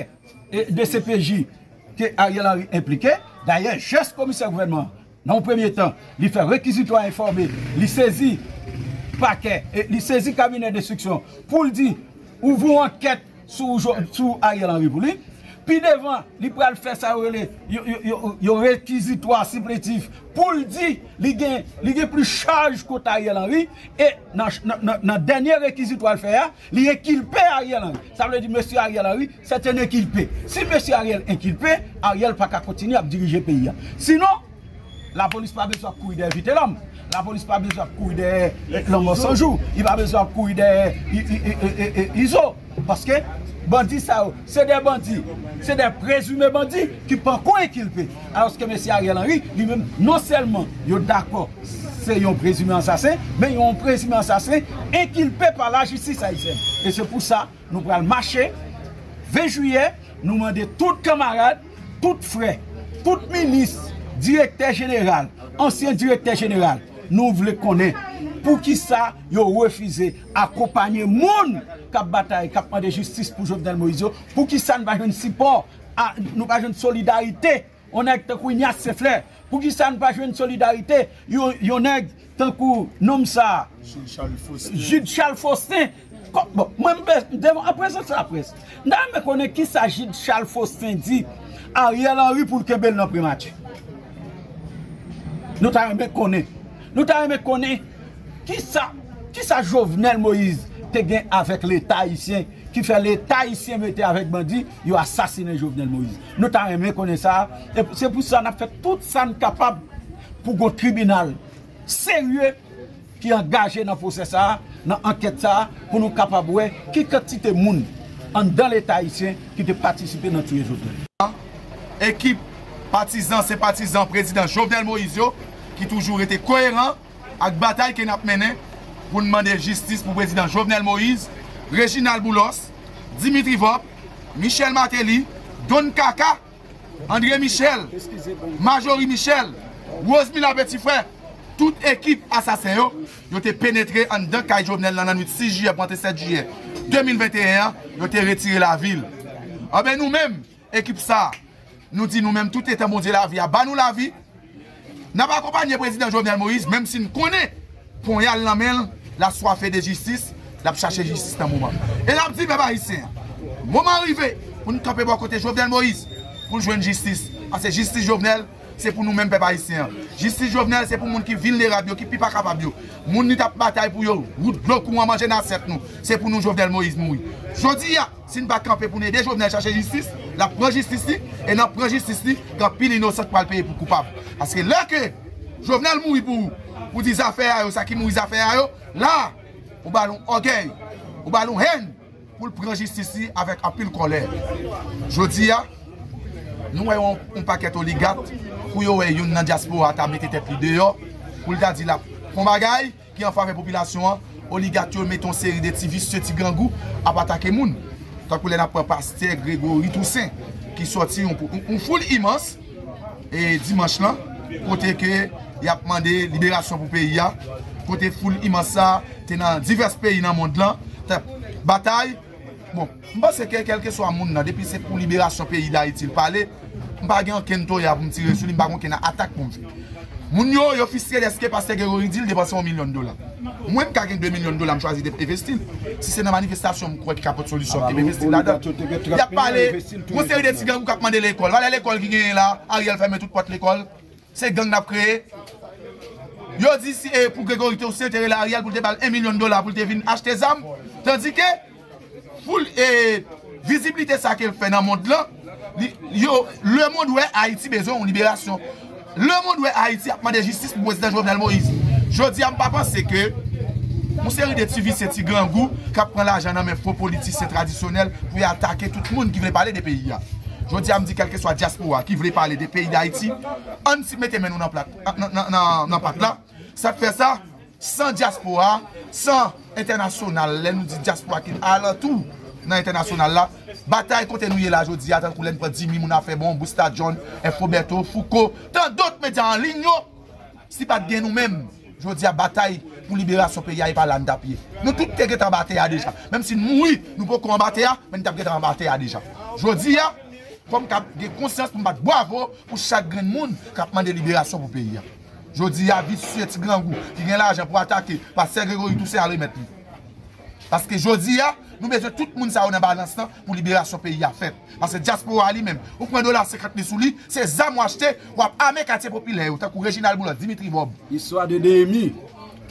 eh, DCPJ, ke Ariel Henry implike, daye, jès komiser gouvenman, nan ou premye tan, li fe rekizito a informe, li sezi pakè, li sezi kabinet de stiksyon, pou ldi, ouvou anket sou Ariel Henry pou li, pi devan, li prel fè sa rele yo rekizito a simpletif, pou ldi, li gen pli chaj kote Ariel Henry, e nan denye rekizito a lfe ya, li ekilpe Ariel Henry, sa mwen di mèsy Ariel Henry, se ten ekilpe. Si mèsy Ariel ekilpe, Ariel pakè kontini ap dirije peyi ya. Sinon, La polis pa bezor kouy de evite l'om. La polis pa bezor kouy de eh, l'om osanjou. I pa bezor kouy de izo. Paske bandi sa ou. Se de bandi. Se de prezume bandi. Ki pa kou ekilpe. Anoske mesi Ariel Henry. Non selman yo dakpo. Se yon prezume ansase. Men yon prezume ansase. Ekilpe pa la jisi sa izen. E se pou sa nou pral mache. Vejouye. Nou mande tout kamarade. Tout fre. Tout minis. Direkter jeneral, ansyen direkter jeneral, nou vle konen pou ki sa yo refize akopanyen moun kap bataye, kap pande justis pou jok del Moïse, pou ki sa nou pa jwen sipon, nou pa jwen solidarite, yon neg tenkou yon yas se fler, pou ki sa nou pa jwen solidarite, yon neg tenkou nom sa... Jude Charles Faustin. Jude Charles Faustin. Mwen bon, mbe devon apresen sa apres. Nan mbe konen ki sa Jude Charles Faustin di a riyal anri pou kebel nan primat. Nou ta reme kone, nou ta reme kone ki sa, ki sa Jovenel Moïse te gen avèk lè Taïsien, ki fè lè Taïsien mè te avèk bandi, yo asasine Jovenel Moïse. Nou ta reme kone sa, e se pou sa na fè tout san kapab pou go tribunal seriè ki angaje nan fose sa, nan anket sa, pou nou kapab wè ki katite moun an dan lè Taïsien ki te patisipe nan tiye Jovenel. Patizans et patizans, Prezident Jovenel Moizyo, Ki toujou rete koheran ak batay ke nap menen, Pou nmane jistis pou Prezident Jovenel Moiz, Reginald Boulos, Dimitri Vop, Michel Martelly, Don Kaka, André Michel, Majorie Michel, Wosmin Abetifre, Tout ekip asasen yo, Yo te penetre an dan kay Jovenel lan nan wite 6 juye, 27 juye, 2021, Yo te retire la vil. A ah be nou men, Ekip sa, nou di nou menm tout etan moun di la vi, a ban nou la vi, nan pa akopanye prezident Jovenel Moïse, menm si nou konen, pou yal nan men la swafe de jistis, la pou chache jistis tan moun man. E la pou di beba hisen, moun man rive, pou nou kapen bo akote Jovenel Moïse, pou nou jwen jistis, a se jistis Jovenel, Se pou nou menm pe pa isyen. Jistis jovenel se pou moun ki vin lera biyo, ki pipa kapa biyo. Moun ni tap batay pou yo, wout blokou an manje nan set nou. Se pou nou jovenel mou izmou. Jodi ya, sin batkanpe pou ne de jovenel chache jistis, la pranjistis li, e nan pranjistis li, kapil inosak palpeye pou koupab. Aske lakè, jovenel mou i pou, pou di zafè a yo, sa ki mou i zafè a yo, la, ou balon ogey, ou balon hen, pou lpranjistis li, avèk apil kolè. Jodi ya. Nou wè yon un paket oligat kou yon wè yon nan jaspo atame te te pli deyo. Kou lida di la. Kou magay ki an fa fe populasyon an, oligat yon meton seri de ti vis se ti gran gou apatake moun. Takou lè na pwapaste Gregori Toussaint ki soti yon pou. Un foul imans. E dimans lan, kote ke yap mande liberasyon pou peyi ya. Kote foul imans sa, te nan divers peyi nan mond lan. Batay. Bon, mba se ke kelke so an moun nan, depi se pou liberasyon peyi la itil pale, mba gen an kento yav mti resulim, mba gen an atak moun. Moun yo, yo fiske de eske pas te geroridil, depa 100 milyon dolan. Mwen mka gen 2 milyon dolan mchwazi depi vestil, si se nan manifestasyon mkwet kapot solisyon, depi vestil la dan. Ya pale, mwen seri depi si gen ou kapman de l'ekol, wale l'ekol ki gen yela, a real fèmè tout pot l'ekol, se gen nap kreye. Yo di si e pou gregorite ou se yete yela a real pou te bal 1 milyon dolan pou te vin achte zam, te di ke? Foul e... Vizibilite sa ke fenamonde lan Yo, le moun wè Haiti bezè ou n'liberasyon Le moun wè Haiti apman de jistis Pou bozidèj wè vè l'mo izi Jodi am pa panse ke Moun seri de TV se ti glan gou Kap pran la janan men fò politis, se tradisyonel Pou y atake tout moun ki vè pale de peyi ya Jodi am di kelke swa diaspora Ki vè pale de peyi d'Haïti An si mette men nou nan pat la Sa te fè sa San diaspora, san internasyonale Lè nou di diaspora ki ala tou nan internasyonal la, batay kote nou ye la jodi ya, tan koulen prezimi mou na fe bon Boustadjon, Enfometo, Fouko tan dot medya an lign yo si pat gen nou men, jodi ya batay pou liberasyon pe ya yi pa landap ye nou tout teke tan bataya deja, menm si nou yi nou pou kon bataya, menm teke tan bataya deja, jodi ya pou m kap ge konsyans pou m pat bo avon pou chak gren moun, kapman de liberasyon pou pe ya, jodi ya, vit su eti gran gou, ki gen la ajen pou atake pa segre yi tou se alri met li paske jodi ya Nou bezwe tout moun sa ou nan balans nan moun liberasyon peyi a fet. Mas se diaspora li menm, ou kwen do la sekat li sou li, se zan mou achete, wap ame katye popilè ou, takou rejinal bou la Dimitri Bob. Iswa de Demi.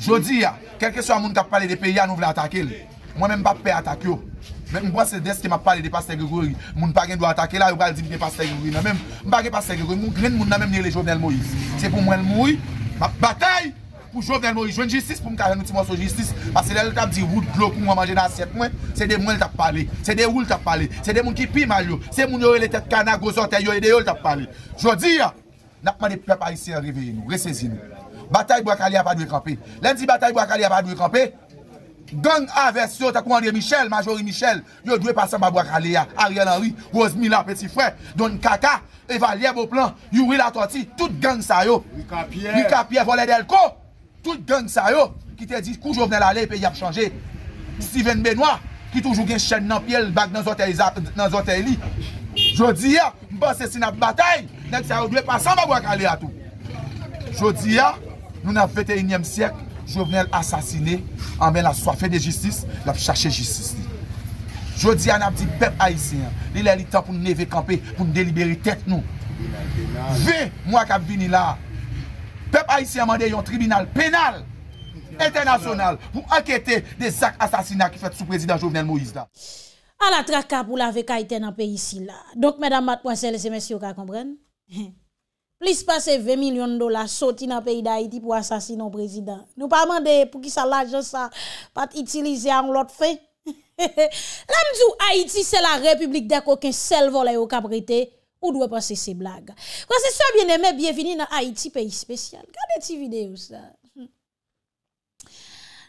Jodi ya, kelke swa moun kap pale de peyi a nou vle atake li. Mwen menm pape atake yo. Menm mwen se deske map pale de pastè gregori. Moun pa gen dwa atake la, yowal di mwen pastè gregori nan menm. Mwen bagè pastè gregori, moun gren moun nan menm nir le jovenel Moïse. Se pou mwen moui, map batay! pou jovenel mou yon jistis pou m ka ren nou ti moun sou jistis pa se lè lè tam di wout glokou m wamanje nan 7 mwen se de mwen l tap pale, se de wou l tap pale se de moun ki pi majo, se moun yore l tèt kanna gosote yoye de yon l tap pale jodi ya, nakman de pepa yisi yon rive yon, rise zin batayi Bwakalia pa dwe kampe lèn di batayi Bwakalia pa dwe kampe gang aversyon takwande Michel, majori Michel yon dwe pasan ba Bwakalia Ariane Henri, Rosemilla Petifre Don Kaka, Evalie Boplan Yurila Toti, tout gang sayo Yuka Pierre Tout genk sa yo ki te di kou jo vnen la le pe yap chanje. Steven Benoit ki toujou gen chen nan piel bag nan zote li. Jodi ya, mba se sin ap batay, nenk sa yo dwe pasan mba wak ale atou. Jodi ya, nou nan 21e siyek, jo vnen asasine, amen la swafen de jistis, la chache jistis li. Jodi ya nan ap di pep a yisi, li leli tan pou nou neve kampe, pou nou deliberi tek nou. Ve, mwa kap vini la, Pep Haïti a mande yon tribunal penal, internasyonal, pou anketi de sak asasina ki fet sou prezident Jovenel Moïse la. *laughs* A *laughs* la traka pou la vek Haïti nan pe yisi la. Donk, mèdam mat ponsel, se mèsyo ka kompren. Plis pase 20 milyon dola soti nan pe yi da Haïti pou asasina yon prezident. Nou pa mande pou ki sa la josa pat itilize an lot fe. La mzou Haïti se la republik deko ken sel volay yo ka brete, Ou dwe pa se se blaga? Kwa se sobyen eme, biyevini nan Haiti peyi spesyal. Kade ti videyo sa?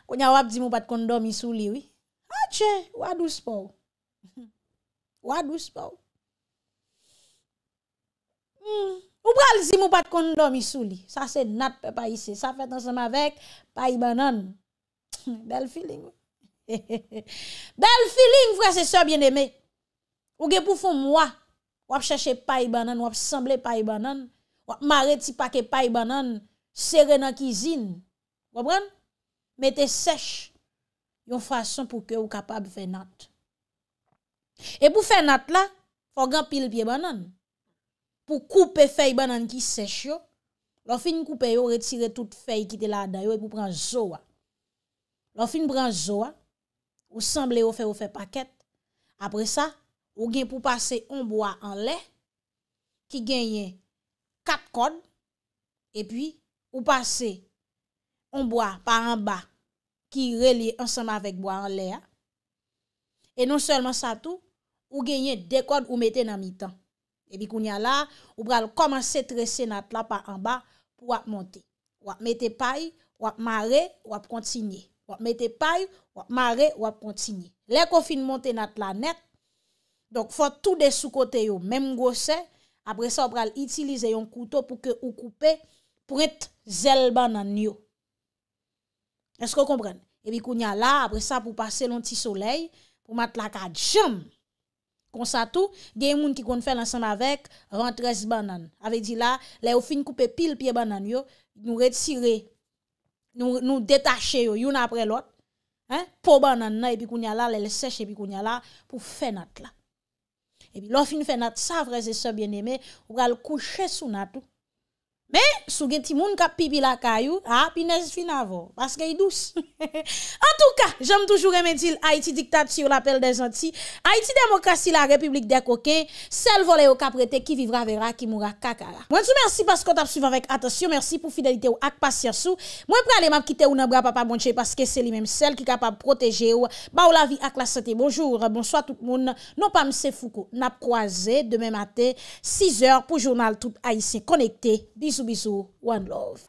Kwenye hmm. wap zi mou pat kondom yisou li, a ah, che, wadou spou. *laughs* Wadou spou. Hmm. Ou pral zi mou pat kondom yisou li. Sa se nat pepa yise. Sa fet ansam avek, pa i banan. *laughs* Bel feeling. *laughs* Bel feeling, vwa se sobyen eme. Ou ge poufou mwa. wap chache paye banan, wap semble paye banan, wap mare ti pake paye banan, sere nan kizin. Wabran? Mete sech yon fason pou ke ou kapab fe nat. E pou fe nat la, fogan pil pie banan. Pou koupe fey banan ki sech yo, lor fin koupe yo, retire tout fey ki te lada yo, e pou pran zo wa. Lor fin pran zo wa, ou semble yo fe, ou fe paket. Apre sa, Ou gen pou pase onboa an le, ki genyen kat kod, e pi ou pase onboa pa an ba, ki releye ansama vekboa an le, e non selman sa tou, ou genyen de kod ou meten nan mi tan. E bi kounya la, ou pral komanse trese nat la pa an ba, pou wap monte. Wap meten pay, wap mare, wap kontinye. Wap meten pay, wap mare, wap kontinye. Le konfin monte nat la net, Donk fwa tou de sou kote yo, mem gose, apre sa ou pral itilize yon koutou pou ke ou koupe, pou et zel banan yo. Esko kompren? Ebi kounya la, apre sa pou pase lonti soley, pou mat laka jom. Konsa tou, gen moun ki kon fè lansan avèk, rentres banan. Ave di la, le ou fin koupe pil pie banan yo, nou retire, nou detache yo, yon apre lot, pou banan nan, epi kounya la, le leseche epi kounya la, pou fè nat la. epi lò fin fè nat sa vreze sa byen eme, w pral kouche sou nat ou, Men, sou gen ti moun kap pipi la kayou, ha, pi nez fin avon, paske yi douz. *laughs* En touka, jom toujou reme di l'Haiti diktat si ou la pel de zanti. Haiti demokrasi la republik de koke, sel vole ou kap rete, ki vivra vera, ki moura kakara. Mwen tou mersi paskot ap suivan vek atasyon, mersi pou fidelite ou ak pasyasu. Mwen pralem ap kite ou nan bra pa pa mounche paske se li menm sel ki kap ap proteje ou ba ou la vi ak la sate. Bonjour, bonsoit tout moun. Non pa mse foukou. Nap kwaze, demen mate, 6 or pou joun bisu-bisu one love